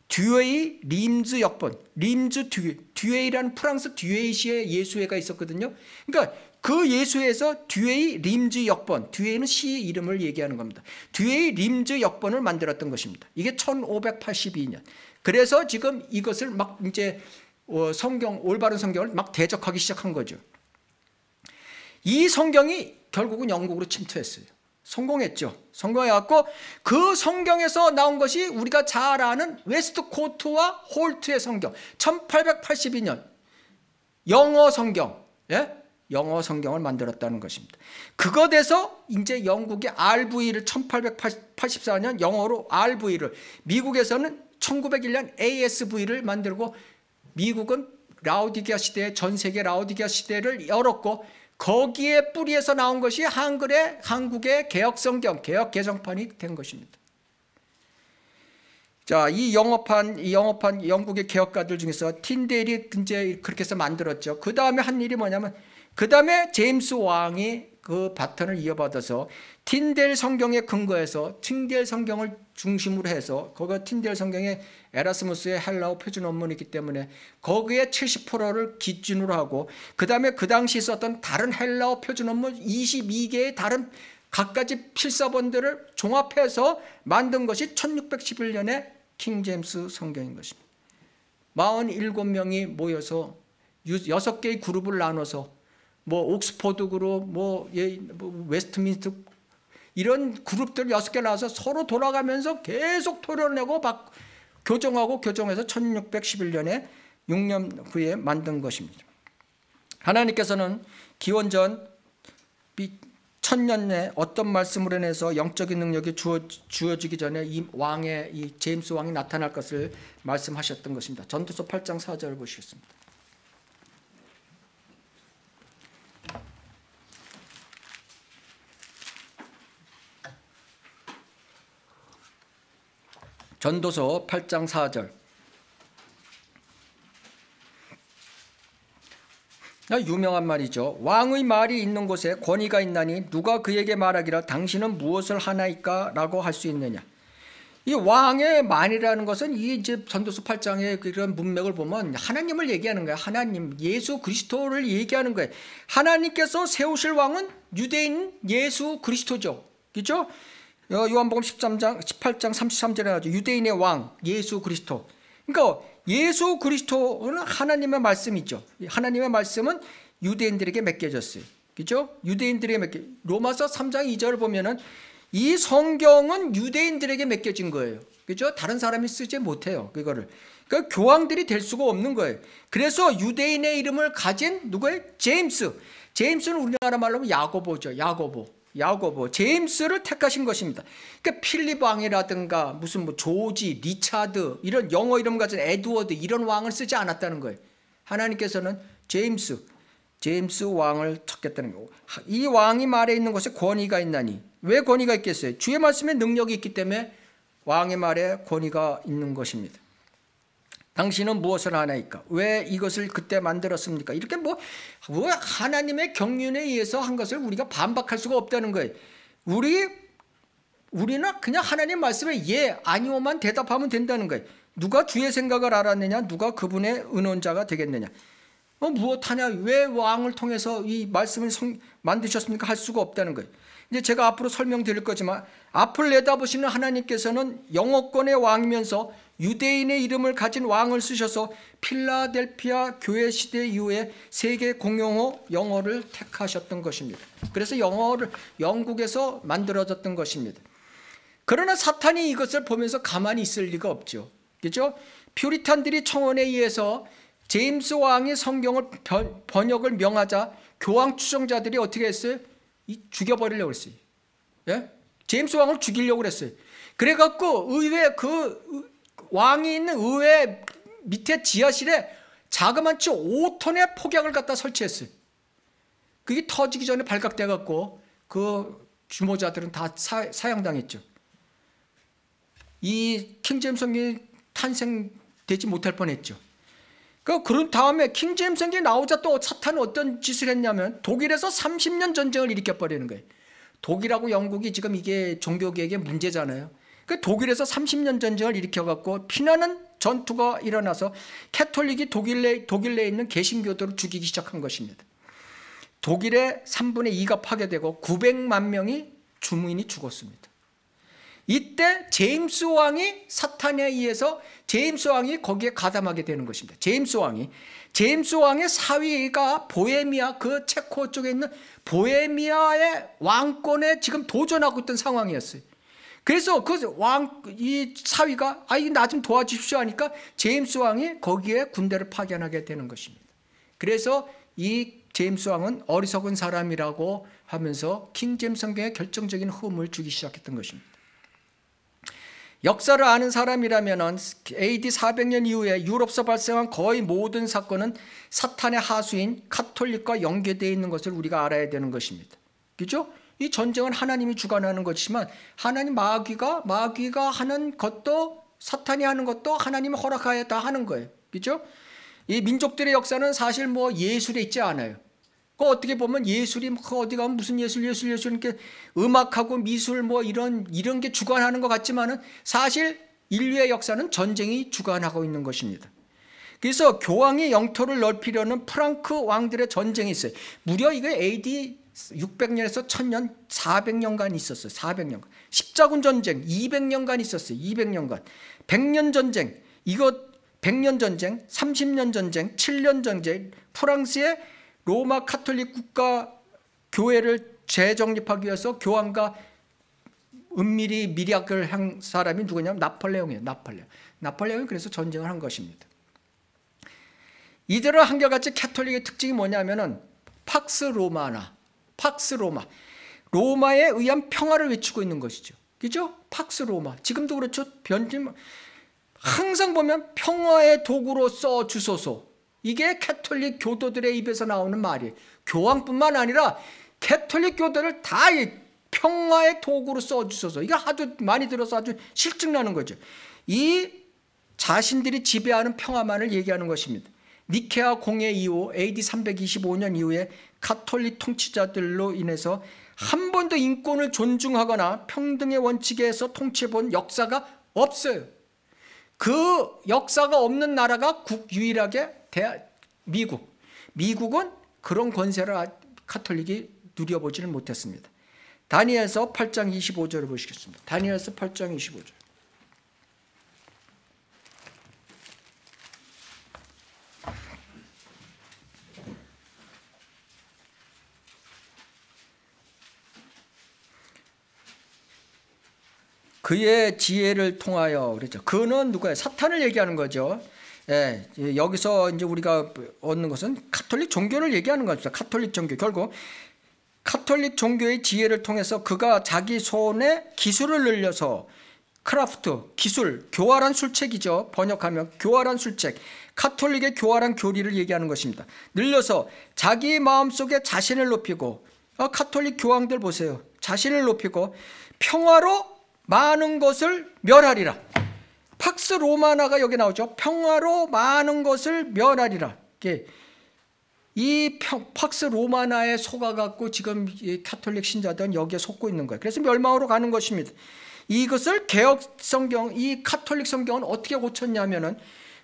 듀웨이 림즈 역본 림즈 듀웨이라는 프랑스 듀웨이시의 예수회가 있었거든요. 그러니까 그 예수에서 뒤에의 림즈 역번, 뒤에는 시의 이름을 얘기하는 겁니다. 뒤에의 림즈 역번을 만들었던 것입니다. 이게 1582년. 그래서 지금 이것을 막 이제 어, 성경, 올바른 성경을 막 대적하기 시작한 거죠. 이 성경이 결국은 영국으로 침투했어요. 성공했죠. 성공해갖고 그 성경에서 나온 것이 우리가 잘 아는 웨스트 코트와 홀트의 성경. 1882년 영어 성경. 예? 영어 성경을 만들었다는 것입니다. 그것에서 이제 영국이 RV를 1884년 영어로 RV를 미국에서는 1901년 ASV를 만들고 미국은 라우디게아 시대의 전 세계 라우디게아 시대를 열었고 거기에 뿌리에서 나온 것이 한글의 한국의 개혁 성경 개혁 개정판이 된 것입니다. 자, 이 영업한 이 영업한 영국의 개혁가들 중에서 틴데일이 이제 그렇게 해서 만들었죠. 그 다음에 한 일이 뭐냐면 그 다음에 제임스 왕이 그 바턴을 이어받아서 틴델 성경에 근거해서 틴델 성경을 중심으로 해서 거기가 틴델 성경에 에라스무스의 헬라어 표준 원문이 있기 때문에 거기에 70%를 기준으로 하고 그 다음에 그 당시 있었던 다른 헬라어 표준 원문 22개의 다른 각가지 필사본들을 종합해서 만든 것이 1611년에 킹제임스 성경인 것입니다. 47명이 모여서 6개의 그룹을 나눠서 뭐 옥스퍼드 그룹, 뭐, 예, 뭐 웨스트민스터 이런 그룹들 여섯 개 나와서 서로 돌아가면서 계속 토론하고 교정하고 교정해서 1611년에 6년 후에 만든 것입니다. 하나님께서는 기원전 천년에 어떤 말씀을 해내서 영적인 능력이 주어, 지기 전에 이 왕의 이 제임스 왕이 나타날 것을 말씀하셨던 것입니다. 전도서 8장 4절을 보시겠습니다. 전도서 8장 4절 아, 유명한 말이죠. 왕의 말이 있는 곳에 권위가 있나니 누가 그에게 말하기를 당신은 무엇을 하나이까? 라고 할 수 있느냐. 이 왕의 말이라는 것은 이 이제 전도서 8장의 그런 문맥을 보면 하나님을 얘기하는 거예요. 하나님, 예수 그리스도를 얘기하는 거예요. 하나님께서 세우실 왕은 유대인 예수 그리스도죠. 그죠? 렇 어, 요한복음 13장 18장 33절에 나오죠. 유대인의 왕 예수 그리스도. 그러니까 예수 그리스도는 하나님의 말씀이죠. 하나님의 말씀은 유대인들에게 맡겨졌어요. 그죠? 유대인들에게 맡겨. 로마서 3장 2절을 보면은 이 성경은 유대인들에게 맡겨진 거예요. 그죠? 다른 사람이 쓰지 못해요. 그거를. 그 교황들이 될 수가 없는 거예요. 그래서 유대인의 이름을 가진 누구예요? 제임스. 제임스는 우리나라 말로 하면 야고보죠. 야고보. 야고보, 제임스를 택하신 것입니다. 그러니까 필립 왕이라든가 무슨 뭐 조지, 리차드 이런 영어 이름 가진 에드워드 이런 왕을 쓰지 않았다는 거예요. 하나님께서는 제임스, 제임스 왕을 찾겠다는 거고 이 왕이 말에 있는 것에 권위가 있나니 왜 권위가 있겠어요? 주의 말씀에 능력이 있기 때문에 왕의 말에 권위가 있는 것입니다. 당신은 무엇을 하나이까? 왜 이것을 그때 만들었습니까? 이렇게 뭐, 뭐 하나님의 경륜에 의해서 한 것을 우리가 반박할 수가 없다는 거예요. 우리 우리는 그냥 하나님 말씀에 예, 아니오만 대답하면 된다는 거예요. 누가 주의 생각을 알았느냐? 누가 그분의 은원자가 되겠느냐? 어, 무엇하냐? 왜 왕을 통해서 이 말씀을 성, 만드셨습니까? 할 수가 없다는 거예요. 이제 제가 앞으로 설명드릴 거지만 앞을 내다보시는 하나님께서는 영어권의 왕이면서 유대인의 이름을 가진 왕을 쓰셔서 필라델피아 교회 시대 이후에 세계 공용어 영어를 택하셨던 것입니다. 그래서 영어를 영국에서 만들어졌던 것입니다. 그러나 사탄이 이것을 보면서 가만히 있을 리가 없죠. 그죠? 퓨리탄들이 청원에 의해서 제임스 왕이 성경을 번역을 명하자 교황 추종자들이 어떻게 했어요? 죽여버리려고 했어요. 예? 제임스 왕을 죽이려고 그어요 그래갖고 의회 그 왕이 있는 의회 밑에 지하실에 자그만치 5톤의 폭약을 갖다 설치했어요. 그게 터지기 전에 발각돼갖고 그 주모자들은 다 사, 사양당했죠. 이킹제임성이 탄생되지 못할 뻔했죠. 그 그런 다음에 킹제임성이 나오자 또 사탄은 어떤 짓을 했냐면 독일에서 30년 전쟁을 일으켜버리는 거예요. 독일하고 영국이 지금 이게 종교계혁의 문제잖아요. 그 독일에서 30년 전쟁을 일으켜갖고 피나는 전투가 일어나서 캐톨릭이 독일 내, 독일 내에 있는 개신교도를 죽이기 시작한 것입니다. 독일의 3분의 2가 파괴되고 900만 명이 주민이 죽었습니다. 이때 제임스 왕이 사탄에 의해서 제임스 왕이 거기에 가담하게 되는 것입니다. 제임스 왕이 제임스 왕의 사위가 보헤미아 그 체코 쪽에 있는 보헤미아의 왕권에 지금 도전하고 있던 상황이었어요. 그래서 그 왕 이 사위가 아이나좀 도와주십시오 하니까 제임스 왕이 거기에 군대를 파견하게 되는 것입니다. 그래서 이 제임스 왕은 어리석은 사람이라고 하면서 킹 제임스 성경에 결정적인 흠을 주기 시작했던 것입니다. 역사를 아는 사람이라면 AD 400년 이후에 유럽서 발생한 거의 모든 사건은 사탄의 하수인 카톨릭과 연계되어 있는 것을 우리가 알아야 되는 것입니다. 그죠? 이 전쟁은 하나님이 주관하는 것이지만 하나님 마귀가 마귀가 하는 것도 사탄이 하는 것도 하나님 허락하에 다 하는 거예요. 그죠? 이 민족들의 역사는 사실 뭐 예술에 있지 않아요. 그 어떻게 보면 예술이 뭐 그 어디 가면 무슨 예술 예술 예술 이렇게 음악하고 미술 뭐 이런 이런 게 주관하는 것 같지만은 사실 인류의 역사는 전쟁이 주관하고 있는 것입니다. 그래서 교황이 영토를 넓히려는 프랑크 왕들의 전쟁이 있어요. 무려 이게 AD 600년에서 1000년 400년간 있었어요. 400년간. 십자군 전쟁 200년간 있었어요. 200년간. 100년 전쟁. 이거 100년 전쟁, 30년 전쟁, 7년 전쟁. 프랑스의 로마 카톨릭 국가 교회를 재정립하기 위해서 교황과 은밀히 미략을 한 사람이 누구냐면 나폴레옹이에요. 나폴레옹. 나폴레옹이 그래서 전쟁을 한 것입니다. 이들을 한결같이 카톨릭의 특징이 뭐냐면은 팍스 로마나 팍스 로마. 로마에 의한 평화를 외치고 있는 것이죠. 그죠? 팍스 로마. 지금도 그렇죠. 변진 항상 보면 평화의 도구로 써 주소서. 이게 캐톨릭 교도들의 입에서 나오는 말이에요. 교황뿐만 아니라 캐톨릭 교도를 다 평화의 도구로 써 주소서. 이거 아주 많이 들어서 아주 실증 나는 거죠. 이 자신들이 지배하는 평화만을 얘기하는 것입니다. 니케아 공예 이후 AD 325년 이후에 카톨릭 통치자들로 인해서 한 번도 인권을 존중하거나 평등의 원칙에서 통치해본 역사가 없어요. 그 역사가 없는 나라가 국 유일하게 대 미국. 미국은 그런 권세를 카톨릭이 아, 누려보지는 못했습니다. 다니엘서 8장 25절을 보시겠습니다. 다니엘서 8장 25절. 그의 지혜를 통하여 그랬죠. 그는 누가요? 사탄을 얘기하는 거죠. 예, 예, 여기서 이제 우리가 얻는 것은 카톨릭 종교를 얘기하는 거죠. 카톨릭 종교 결국 카톨릭 종교의 지혜를 통해서 그가 자기 손에 기술을 늘려서 크라프트, 기술, 교활한 술책이죠. 번역하면 교활한 술책. 카톨릭의 교활한 교리를 얘기하는 것입니다. 늘려서 자기 마음속에 자신을 높이고 아, 카톨릭 교황들 보세요. 자신을 높이고 평화로 많은 것을 멸하리라. 팍스 로마나가 여기 나오죠. 평화로 많은 것을 멸하리라. 이 평, 팍스 로마나에 속아갖고 지금 카톨릭 신자들은 여기에 속고 있는 거예요. 그래서 멸망으로 가는 것입니다. 이것을 개혁 성경, 이 카톨릭 성경은 어떻게 고쳤냐면은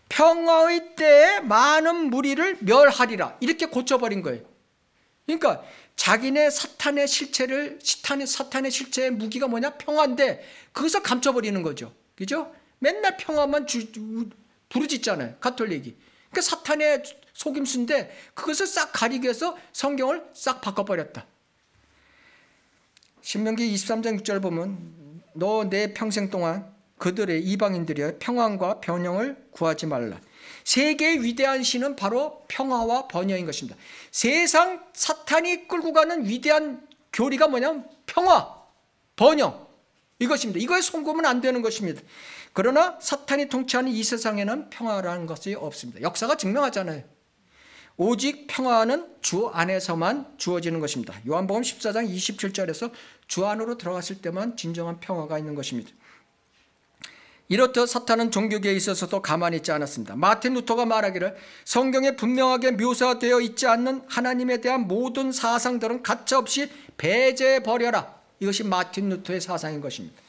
평화의 때에 많은 무리를 멸하리라. 이렇게 고쳐버린 거예요. 그러니까 자기네 사탄의 실체를 사탄의 사탄의 실체의 무기가 뭐냐 평화인데 그것을 감춰버리는 거죠. 그죠? 맨날 평화만 주, 부르짖잖아요. 가톨릭이. 그러니까 사탄의 속임수인데 그것을 싹 가리기 해서 성경을 싹 바꿔버렸다. 신명기 23장 6절 보면 너 내 평생 동안 그들의 이방인들이 평안과 변형을 구하지 말라. 세계의 위대한 신은 바로 평화와 번영인 것입니다. 세상 사탄이 끌고 가는 위대한 교리가 뭐냐면 평화, 번영 이것입니다. 이거에 손꼽으안 되는 것입니다. 그러나 사탄이 통치하는 이 세상에는 평화라는 것이 없습니다. 역사가 증명하잖아요. 오직 평화는 주 안에서만 주어지는 것입니다. 요한복음 14장 27절에서 주 안으로 들어갔을 때만 진정한 평화가 있는 것입니다. 이렇듯 사탄은 종교계에 있어서도 가만히 있지 않았습니다. 마틴 루터가 말하기를 성경에 분명하게 묘사되어 있지 않는 하나님에 대한 모든 사상들은 가차없이 배제버려라. 이것이 마틴 루터의 사상인 것입니다.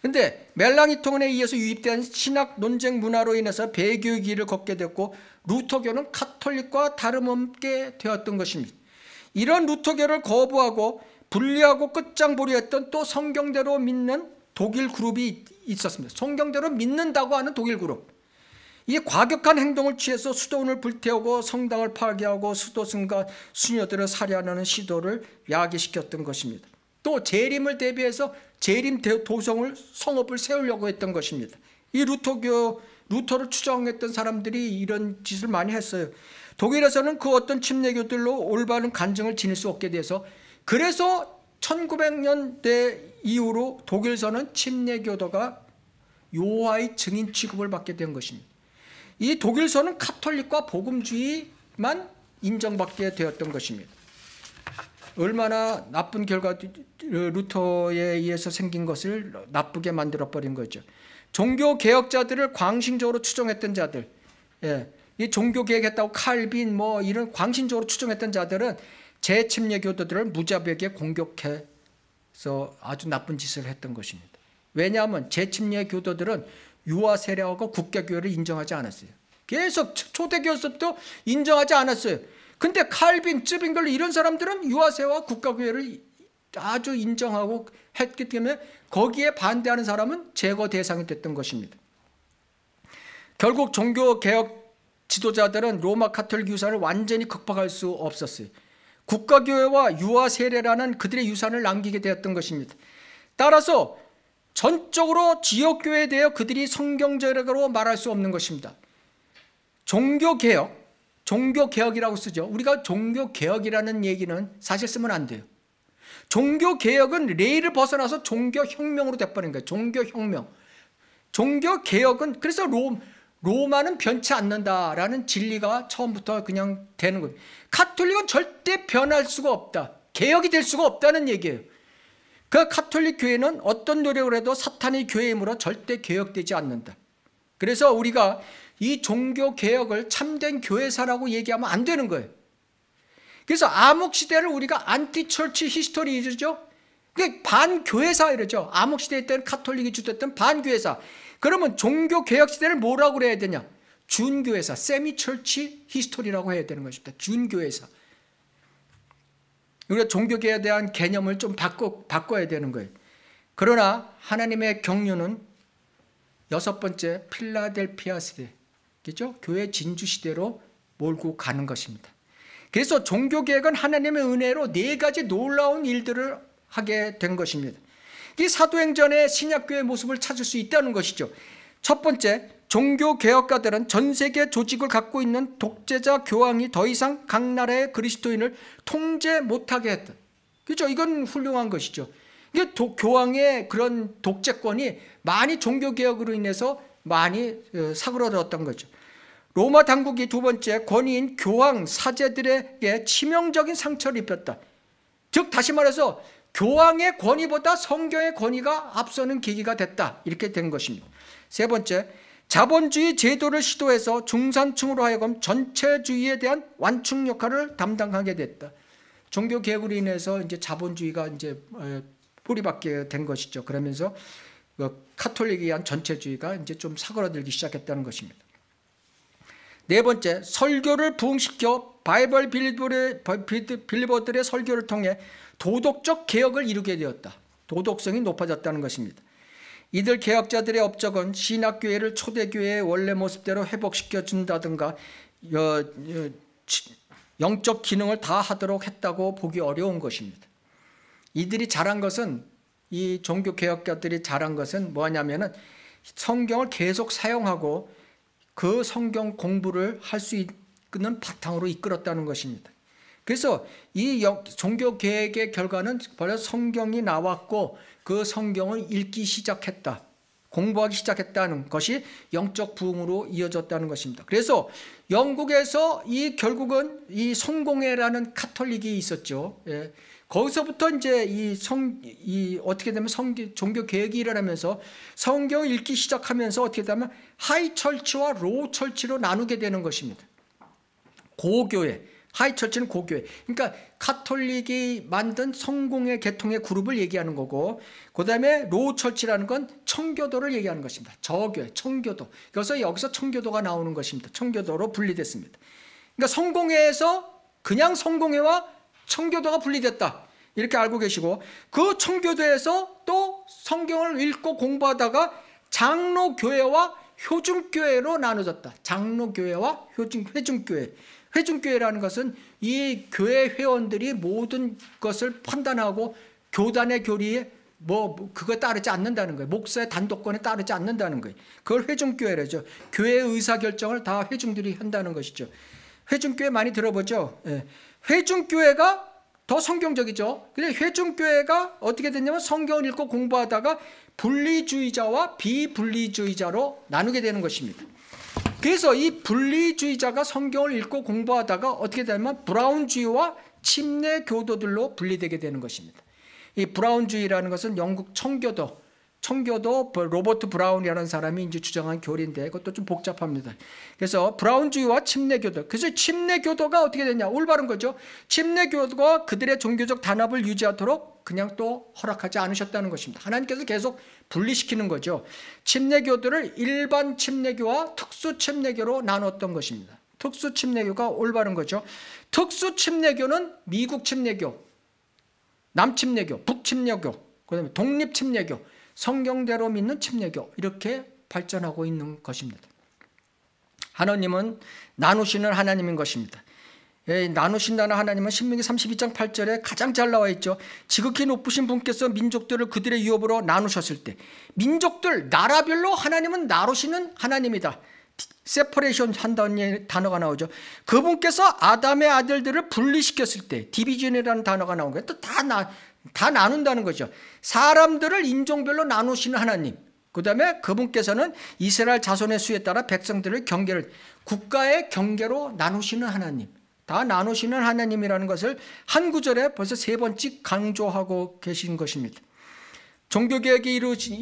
근데 멜랑이통에 의해서 유입된 신학 논쟁 문화로 인해서 배교의 길을 걷게 됐고 루터교는 카톨릭과 다름없게 되었던 것입니다. 이런 루터교를 거부하고 분리하고 끝장보리했던 또 성경대로 믿는 독일 그룹이 있었습니다. 성경대로 믿는다고 하는 독일 그룹. 이 과격한 행동을 취해서 수도원을 불태우고 성당을 파괴하고 수도승과 수녀들을 살해하는 시도를 야기시켰던 것입니다. 또 재림을 대비해서 재림 도성을 성읍을 세우려고 했던 것입니다. 이 루터교 루터를 추정했던 사람들이 이런 짓을 많이 했어요. 독일에서는 그 어떤 침례교들로 올바른 간증을 지닐 수 없게 돼서 그래서 1900년대 이후로 독일서는 침례교도가 요하의 증인 취급을 받게 된 것입니다. 이 독일서는 카톨릭과 복음주의만 인정받게 되었던 것입니다. 얼마나 나쁜 결과 루터에 의해서 생긴 것을 나쁘게 만들어 버린 거죠. 종교 개혁자들을 광신적으로 추종했던 자들, 예, 이 종교 개혁했다고 칼빈 뭐 이런 광신적으로 추종했던 자들은 재침례 교도들을 무자비하게 공격해 그래서 아주 나쁜 짓을 했던 것입니다. 왜냐하면 재침례 교도들은 유아 세례하고 국교교회를 인정하지 않았어요. 계속 초대교에서 인정하지 않았어요. 근데 칼빈, 쯔빙글 이런 사람들은 유아세와 국가교회를 아주 인정하고 했기 때문에 거기에 반대하는 사람은 제거 대상이 됐던 것입니다. 결국 종교개혁 지도자들은 로마 카톨릭 유사를 완전히 극복할 수 없었어요. 국가교회와 유아 세례라는 그들의 유산을 남기게 되었던 것입니다. 따라서 전적으로 지역교회에 대해 그들이 성경제력으로 말할 수 없는 것입니다. 종교개혁, 종교개혁이라고 쓰죠. 우리가 종교개혁이라는 얘기는 사실 쓰면 안 돼요. 종교개혁은 레일을 벗어나서 종교혁명으로 돼버린 거예요. 종교혁명. 종교개혁은 그래서 롬, 로마는 변치 않는다라는 진리가 처음부터 그냥 되는 거예요. 카톨릭은 절대 변할 수가 없다. 개혁이 될 수가 없다는 얘기예요. 그 카톨릭 교회는 어떤 노력을 해도 사탄의 교회이므로 절대 개혁되지 않는다. 그래서 우리가 이 종교 개혁을 참된 교회사라고 얘기하면 안 되는 거예요. 그래서 암흑 시대를 우리가 안티철치 히스토리죠. 그게 반교회사 이러죠. 암흑시대 때는 카톨릭이 주도했던 반교회사. 그러면 종교개혁시대를 뭐라고 그래야 되냐? 준교회사, 세미철치 히스토리라고 해야 되는 것입니다. 준교회사. 우리가 종교계에 대한 개념을 좀 바꿔, 바꿔야 되는 거예요. 그러나 하나님의 경륜은 여섯 번째 필라델피아 시대, 그죠? 교회 진주 시대로 몰고 가는 것입니다. 그래서 종교개혁은 하나님의 은혜로 네 가지 놀라운 일들을 하게 된 것입니다. 이 사도행전의 신약교의 모습을 찾을 수 있다는 것이죠. 첫 번째, 종교 개혁가들은 전 세계 조직을 갖고 있는 독재자 교황이 더 이상 각 나라의 그리스도인을 통제 못하게 했다. 그죠? 이건 훌륭한 것이죠. 이게 도, 교황의 그런 독재권이 많이 종교 개혁으로 인해서 많이 어, 사그러들었던 거죠. 로마 당국이 두 번째 권위인 교황 사제들에게 치명적인 상처를 입혔다. 즉 다시 말해서 교황의 권위보다 성경의 권위가 앞서는 계기가 됐다. 이렇게 된 것입니다. 세 번째, 자본주의 제도를 시도해서 중산층으로 하여금 전체주의에 대한 완충 역할을 담당하게 됐다. 종교 개혁으로 인해서 이제 자본주의가 이제 어, 뿌리박게 된 것이죠. 그러면서 그 카톨릭에 의한 전체주의가 이제 좀 사그라들기 시작했다는 것입니다. 네 번째, 설교를 부흥시켜 바이벌 빌보드의, 빌보드의 설교를 통해 도덕적 개혁을 이루게 되었다. 도덕성이 높아졌다는 것입니다. 이들 개혁자들의 업적은 신학교회를 초대교회의 원래 모습대로 회복시켜 준다든가 영적 기능을 다 하도록 했다고 보기 어려운 것입니다. 이들이 잘한 것은 이 종교 개혁가들이 잘한 것은 뭐냐면은 성경을 계속 사용하고 그 성경 공부를 할 수 있는 바탕으로 이끌었다는 것입니다. 그래서 이 종교 개혁의 결과는 바로 성경이 나왔고 그 성경을 읽기 시작했다. 공부하기 시작했다는 것이 영적 부흥으로 이어졌다는 것입니다. 그래서 영국에서 이 결국은 이 성공회라는 카톨릭이 있었죠. 예. 거기서부터 이제 이 성, 이 어떻게 되면 성, 종교 개혁이 일어나면서 성경 읽기 시작하면서 어떻게 되면 하이 철치와 로우 철치로 나누게 되는 것입니다. 고교회. 하이처치는 고교회. 그러니까 카톨릭이 만든 성공의 계통의 그룹을 얘기하는 거고 그다음에 로우처치라는 건 청교도를 얘기하는 것입니다. 저교회, 청교도. 그래서 여기서 청교도가 나오는 것입니다. 청교도로 분리됐습니다. 그러니까 성공회에서 그냥 성공회와 청교도가 분리됐다. 이렇게 알고 계시고 그 청교도에서 또 성경을 읽고 공부하다가 장로교회와 효중교회로 나눠졌다. 장로교회와 효중, 회중교회. 회중교회라는 것은 이 교회 회원들이 모든 것을 판단하고 교단의 교리에 뭐 그거 따르지 않는다는 거예요. 목사의 단독권에 따르지 않는다는 거예요. 그걸 회중교회라죠. 교회의 의사결정을 다 회중들이 한다는 것이죠. 회중교회 많이 들어보죠. 예. 회중교회가 더 성경적이죠. 근데 회중교회가 어떻게 됐냐면 성경을 읽고 공부하다가 분리주의자와 비분리주의자로 나누게 되는 것입니다. 그래서 이 분리주의자가 성경을 읽고 공부하다가 어떻게 되면 브라운주의와 침례 교도들로 분리되게 되는 것입니다. 이 브라운주의라는 것은 영국 청교도 청교도 로버트 브라운이라는 사람이 이제 주장한 교리인데 그것도 좀 복잡합니다. 그래서 브라운주의와 침례교도. 그래서 침례교도가 어떻게 되냐? 올바른 거죠. 침례교도가 그들의 종교적 단합을 유지하도록 그냥 또 허락하지 않으셨다는 것입니다. 하나님께서 계속 분리시키는 거죠. 침례교도를 일반 침례교와 특수 침례교로 나눴던 것입니다. 특수 침례교가 올바른 거죠. 특수 침례교는 미국 침례교, 남침례교, 북침례교, 그다음에 독립 침례교 성경대로 믿는 침례교 이렇게 발전하고 있는 것입니다. 하나님은 나누시는 하나님인 것입니다. 예, 나누신다는 하나님은 신명기 32장 8절에 가장 잘 나와 있죠. 지극히 높으신 분께서 민족들을 그들의 유업으로 나누셨을 때 민족들 나라별로 하나님은 나누시는 하나님이다. 세퍼레이션 한다는 단어가 나오죠. 그분께서 아담의 아들들을 분리시켰을 때 디비전이라는 단어가 나온 거예요. 또다 다 나눈다는 거죠. 사람들을 인종별로 나누시는 하나님. 그 다음에 그분께서는 이스라엘 자손의 수에 따라 백성들을 경계를 국가의 경계로 나누시는 하나님. 다 나누시는 하나님이라는 것을 한 구절에 벌써 세 번씩 강조하고 계신 것입니다. 종교개혁이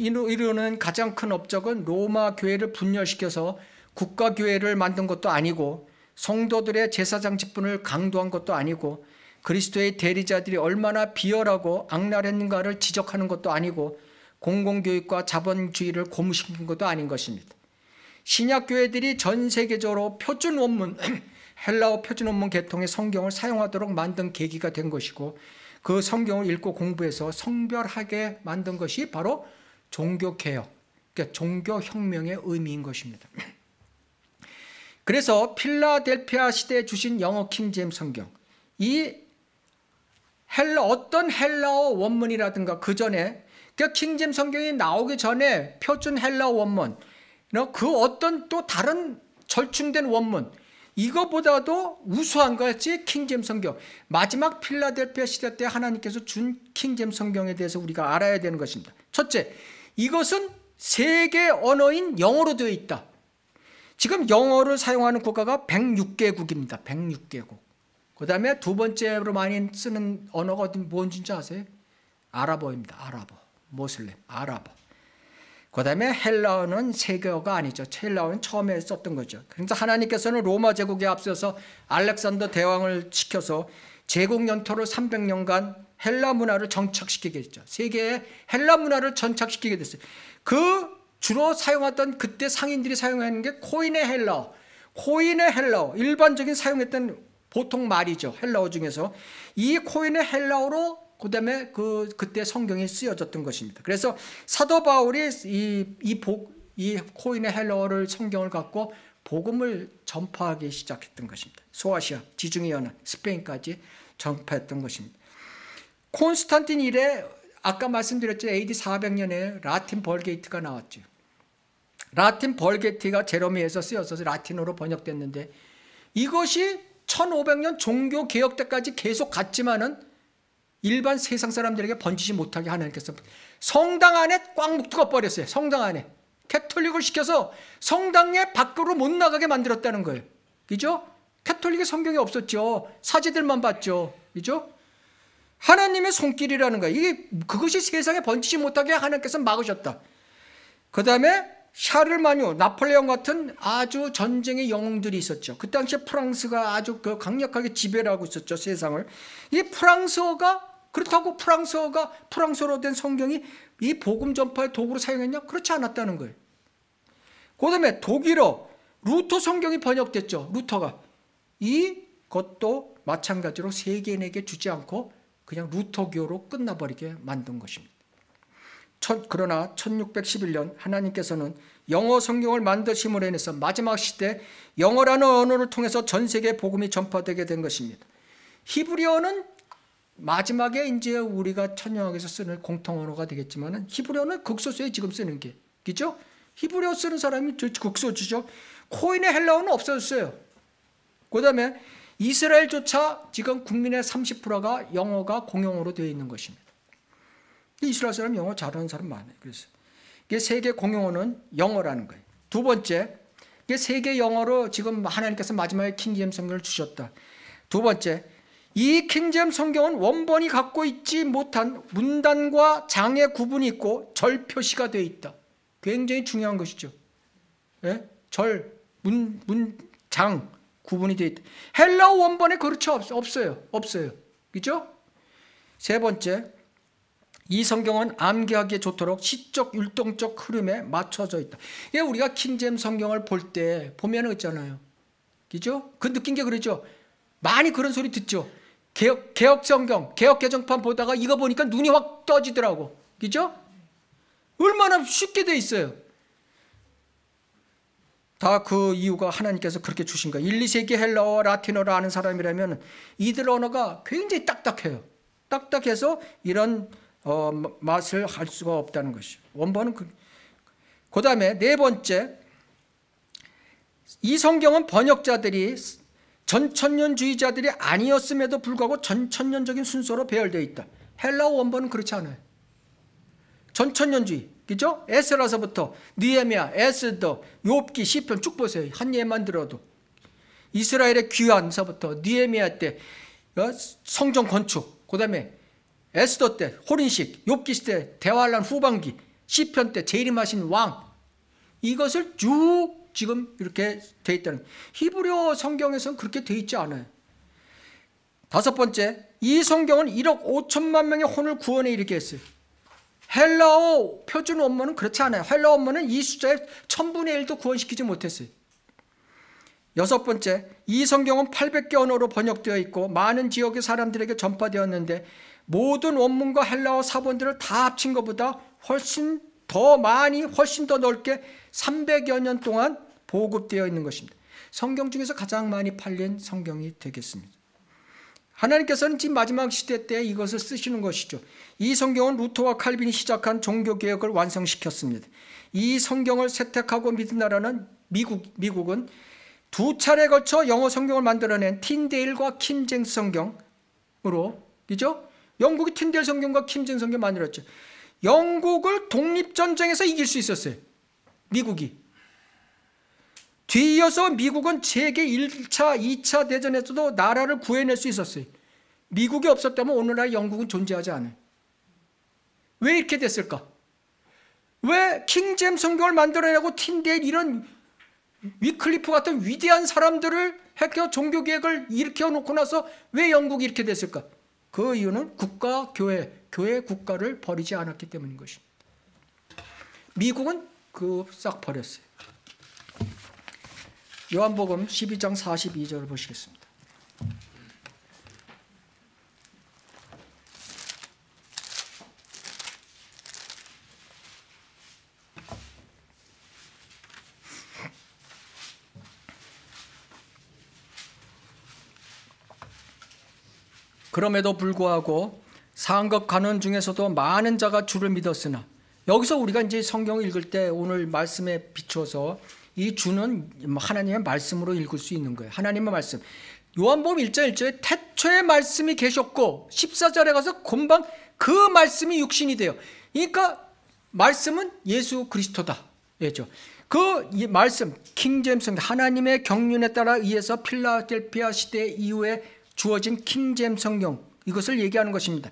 이루는 가장 큰 업적은 로마 교회를 분열시켜서 국가교회를 만든 것도 아니고 성도들의 제사장 직분을 강도한 것도 아니고 그리스도의 대리자들이 얼마나 비열하고 악랄했는가를 지적하는 것도 아니고 공공교육과 자본주의를 고무시킨 것도 아닌 것입니다. 신약교회들이 전 세계적으로 표준 원문, 헬라어 표준 원문 계통의 성경을 사용하도록 만든 계기가 된 것이고 그 성경을 읽고 공부해서 성별하게 만든 것이 바로 종교개혁, 그러니까 종교혁명의 의미인 것입니다. 그래서 필라델피아 시대에 주신 영어 킹제 성경, 이 헬라 어떤 헬라어 원문이라든가 그 전에 그러니까 킹잼 성경이 나오기 전에 표준 헬라어 원문 어, 그 어떤 또 다른 절충된 원문 이거보다도 우수한 거였지 킹잼 성경 마지막 필라델피아 시대 때 하나님께서 준 킹잼 성경에 대해서 우리가 알아야 되는 것입니다 첫째 이것은 세계 언어인 영어로 되어 있다 지금 영어를 사용하는 국가가 106개국입니다 106개국 그 다음에 두 번째로 많이 쓰는 언어가 뭔지 아세요? 아랍어입니다. 아랍어. 모슬렘. 아랍어. 그 다음에 헬라어는 세계어가 아니죠. 헬라어는 처음에 썼던 거죠. 그래서 하나님께서는 로마 제국에 앞서서 알렉산더 대왕을 시켜서 제국 연토를 300년간 헬라 문화를 정착시키게 됐죠. 세계에 헬라 문화를 정착시키게 됐어요. 그 주로 사용하던 그때 상인들이 사용하는 게 코인의 헬라어, 코인의 헬라어, 일반적인 사용했던 보통 말이죠. 헬라어 중에서 이 코인은 헬라어로 그다음에 그 그때 성경이 쓰여졌던 것입니다. 그래서 사도 바울이 이 이복이 이 코인의 헬라어를 성경을 갖고 복음을 전파하기 시작했던 것입니다. 소아시아, 지중해 연안, 스페인까지 전파했던 것입니다. 콘스탄틴 이래 아까 말씀드렸죠. AD 400년에 라틴 벌게이트가 나왔죠. 라틴 벌게이트가 제로미에서 쓰여서 라틴어로 번역됐는데 이것이 1500년 종교 개혁 때까지 계속 갔지만은 일반 세상 사람들에게 번지지 못하게 하나님께서 성당 안에 꽉 묶어 버렸어요. 성당 안에. 캐톨릭을 시켜서 성당에 밖으로 못 나가게 만들었다는 거예요. 그죠? 캐톨릭의 성경이 없었죠. 사제들만 봤죠. 그죠? 하나님의 손길이라는 거예요. 이게 그것이 세상에 번지지 못하게 하나님께서 막으셨다. 그 다음에 샤를마뉴, 나폴레옹 같은 아주 전쟁의 영웅들이 있었죠. 그 당시에 프랑스가 아주 그 강력하게 지배를 하고 있었죠. 세상을. 이 프랑스어가 그렇다고 프랑스어가 프랑스어로 된 성경이 이 복음 전파의 도구로 사용했냐? 그렇지 않았다는 거예요. 그 다음에 독일어, 루터 성경이 번역됐죠. 루터가. 이것도 마찬가지로 세계인에게 주지 않고 그냥 루터교로 끝나버리게 만든 것입니다. 그러나 1611년 하나님께서는 영어 성경을 만드심으로 인해서 마지막 시대 영어라는 언어를 통해서 전 세계 복음이 전파되게 된 것입니다. 히브리어는 마지막에 이제 우리가 천연학에서 쓰는 공통 언어가 되겠지만 히브리어는 극소수에 지금 쓰는 게 그죠? 히브리어 쓰는 사람이 극소수죠. 코인의 헬라어는 없어졌어요. 그다음에 이스라엘조차 지금 국민의 30%가 영어가 공용어로 되어 있는 것입니다. 이스라엘 사람 영어 잘하는 사람 많아요. 그래서 이게 세계 공용어는 영어라는 거예요. 두 번째, 이게 세계 영어로 지금 하나님께서 마지막에 킹잼 성경을 주셨다. 두 번째, 이 킹잼 성경은 원본이 갖고 있지 못한 문단과 장의 구분이 있고 절 표시가 되어 있다. 굉장히 중요한 것이죠. 예? 절, 문, 문, 장 구분이 되어 있다. 헬라어 원본에 그렇죠 없, 없어요. 없어요. 그죠? 세 번째, 이 성경은 암기하기에 좋도록 시적 율동적 흐름에 맞춰져 있다. 예, 우리가 킹잼 성경을 볼 때 보면 있잖아요. 그죠? 그 느낀 게 그러죠. 많이 그런 소리 듣죠. 개혁, 개혁 성경, 개혁 개정판 보다가 이거 보니까 눈이 확 떠지더라고. 그죠? 얼마나 쉽게 돼 있어요. 다 그 이유가 하나님께서 그렇게 주신 거예요. 1, 2세기 헬라어, 라틴어를 아는 사람이라면 이들 언어가 굉장히 딱딱해요. 딱딱해서 이런 어, 맛을 할 수가 없다는 것이 원본은 그, 그 다음에 네 번째 이 성경은 번역자들이 전천년주의자들이 아니었음에도 불구하고 전천년적인 순서로 배열되어 있다. 헬라어 원본은 그렇지 않아요. 전천년주의, 그죠? 에스라서부터 느헤미야, 에스더, 욥기, 시편 쭉 보세요. 한 예만 들어도 이스라엘의 귀환서부터 느헤미야 때 어, 성전 건축, 그다음에 에스더 때 호린식, 욥기 시대 대활란 후반기, 시편 때 재림하신 왕 이것을 쭉 지금 이렇게 돼 있다는 히브리어 성경에서는 그렇게 돼 있지 않아요. 다섯 번째, 이 성경은 1억 5천만 명의 혼을 구원에 이르게 했어요. 헬라어 표준 원문은 그렇지 않아요. 헬라어 원문은 이 숫자의 천분의 1도 구원시키지 못했어요. 여섯 번째, 이 성경은 800개 언어로 번역되어 있고 많은 지역의 사람들에게 전파되었는데 모든 원문과 헬라어 사본들을 다 합친 것보다 훨씬 더 많이 훨씬 더 넓게 300여 년 동안 보급되어 있는 것입니다. 성경 중에서 가장 많이 팔린 성경이 되겠습니다. 하나님께서는 지금 마지막 시대 때 이것을 쓰시는 것이죠. 이 성경은 루터와 칼빈이 시작한 종교개혁을 완성시켰습니다. 이 성경을 세택하고 믿은 나라는 미국, 미국은 두 차례 에 걸쳐 영어 성경을 만들어낸 틴데일과 킴쟁 성경으로, 그죠? 영국이 틴델 성경과 킴진 성경 만들었죠. 영국을 독립전쟁에서 이길 수 있었어요. 미국이. 뒤이어서 미국은 세계 1차, 2차 대전에서도 나라를 구해낼 수 있었어요. 미국이 없었다면 오늘날 영국은 존재하지 않아요. 왜 이렇게 됐을까? 왜 킹잼 성경을 만들어내고 틴델 이런 위클리프 같은 위대한 사람들을 해켜 종교계획을 일으켜 놓고 나서 왜 영국이 이렇게 됐을까? 그 이유는 국가, 교회, 교회 국가를 버리지 않았기 때문인 것입니다. 미국은 그 싹 버렸어요. 요한복음 12장 42절을 보시겠습니다. 그럼에도 불구하고 상급 간원 중에서도 많은 자가 주를 믿었으나 여기서 우리가 이제 성경을 읽을 때 오늘 말씀에 비춰서이 주는 하나님의 말씀으로 읽을 수 있는 거예요. 하나님의 말씀. 요한복음 1장 1절에 태초에 말씀이 계셨고 14절에 가서 금방 그 말씀이 육신이 돼요. 그러니까 말씀은 예수 그리스도다. 예죠. 그렇죠? 그 말씀 킹제스 하나님의 경륜에 따라 의해서 필라델피아 시대 이후에 주어진 킹잼 성경 이것을 얘기하는 것입니다.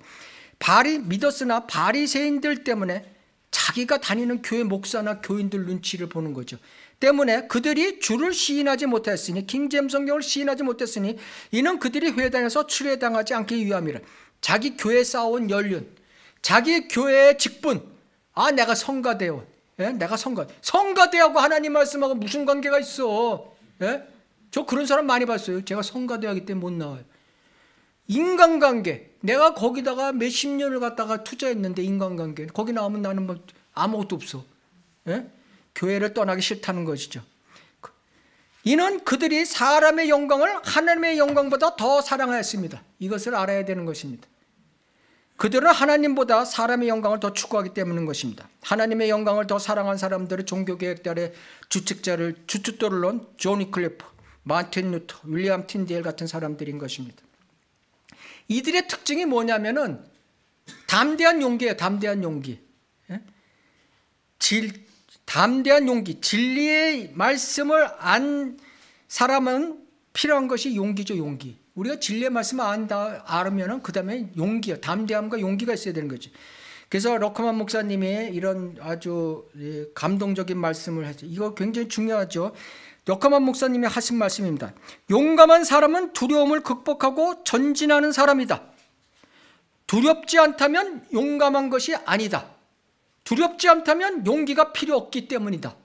바리 믿었으나 바리새인들 때문에 자기가 다니는 교회 목사나 교인들 눈치를 보는 거죠. 때문에 그들이 주를 시인하지 못했으니 킹잼 성경을 시인하지 못했으니 이는 그들이 회당에서 출애당하지 않기 위함이라. 자기 교회 쌓아온 연륜, 자기 교회의 직분, 아 내가 성가대원, 예? 내가 성가 성가대하고 하나님 말씀하고 무슨 관계가 있어? 예? 저 그런 사람 많이 봤어요. 제가 성가대하기 때문에 못 나와요. 인간관계 내가 거기다가 몇십 년을 갖다가 투자했는데 인간관계 거기 나오면 나는 뭐 아무것도 없어 예? 교회를 떠나기 싫다는 것이죠 그, 이는 그들이 사람의 영광을 하나님의 영광보다 더 사랑하였습니다 이것을 알아야 되는 것입니다 그들은 하나님보다 사람의 영광을 더 추구하기 때문인 것입니다. 하나님의 영광을 더 사랑한 사람들의 종교계획 달의 주책자를 주춧돌론 조니 클리프, 마틴 루터, 윌리엄 틴디엘 같은 사람들인 것입니다. 이들의 특징이 뭐냐면은 담대한 용기예요. 담대한 용기. 예? 질, 담대한 용기. 진리의 말씀을 안 사람은 필요한 것이 용기죠. 용기. 우리가 진리의 말씀을 안다 알으면은 그다음에 용기요. 담대함과 용기가 있어야 되는 거지. 그래서 로커만 목사님의 이런 아주 예, 감동적인 말씀을 하죠. 이거 굉장히 중요하죠. 역감한 목사님이 하신 말씀입니다. 용감한 사람은 두려움을 극복하고 전진하는 사람이다. 두렵지 않다면 용감한 것이 아니다. 두렵지 않다면 용기가 필요 없기 때문이다.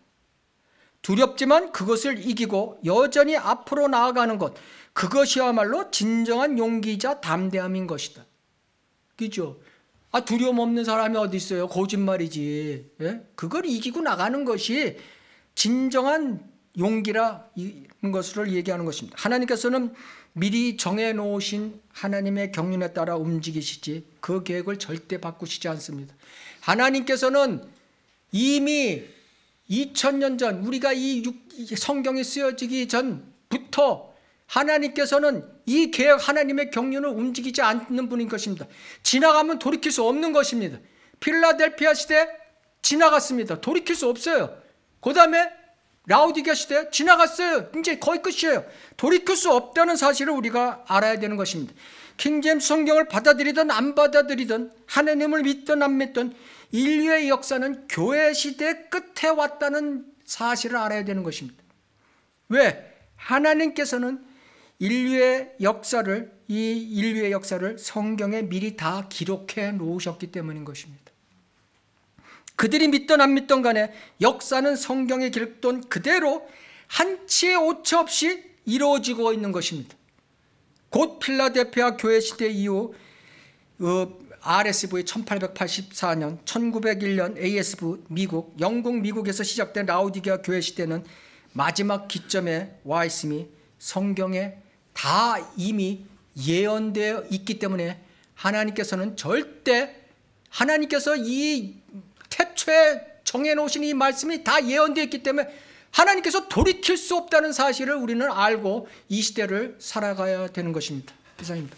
두렵지만 그것을 이기고 여전히 앞으로 나아가는 것, 그것이야말로 진정한 용기이자 담대함인 것이다. 그죠? 아, 두려움 없는 사람이 어디 있어요? 거짓말이지. 예? 그걸 이기고 나가는 것이 진정한 용기라 이런 것을 얘기하는 것입니다. 하나님께서는 미리 정해 놓으신 하나님의 경륜에 따라 움직이시지 그 계획을 절대 바꾸시지 않습니다. 하나님께서는 이미 2 0년전 우리가 이 성경이 쓰여지기 전부터 하나님께서는 이 계획 하나님의 경륜을 움직이지 않는 분인 것입니다. 지나가면 돌이킬 수 없는 것입니다. 필라델피아 시대 지나갔습니다. 돌이킬 수 없어요. 그 다음에 라우디게 시대 지나갔어요. 이제 거의 끝이에요. 돌이킬 수 없다는 사실을 우리가 알아야 되는 것입니다. 킹제스 성경을 받아들이든 안 받아들이든 하나님을 믿든 안 믿든 인류의 역사는 교회 시대 끝에 왔다는 사실을 알아야 되는 것입니다. 왜? 하나님께서는 인류의 역사를 이 인류의 역사를 성경에 미리 다 기록해 놓으셨기 때문인 것입니다. 그들이 믿던 안 믿던 간에 역사는 성경에 기록된 그대로 한치의 오차 없이 이루어지고 있는 것입니다. 곧 필라델피아 교회 시대 이후 어, RSV 1884년, 1901년 ASV 미국, 영국 미국에서 시작된 라우디게아 교회 시대는 마지막 기점에 와 있음이 성경에 다 이미 예언되어 있기 때문에 하나님께서는 절대 하나님께서 이 태초에 정해놓으신 이 말씀이 다 예언되어 있기 때문에 하나님께서 돌이킬 수 없다는 사실을 우리는 알고 이 시대를 살아가야 되는 것입니다. 이상입니다.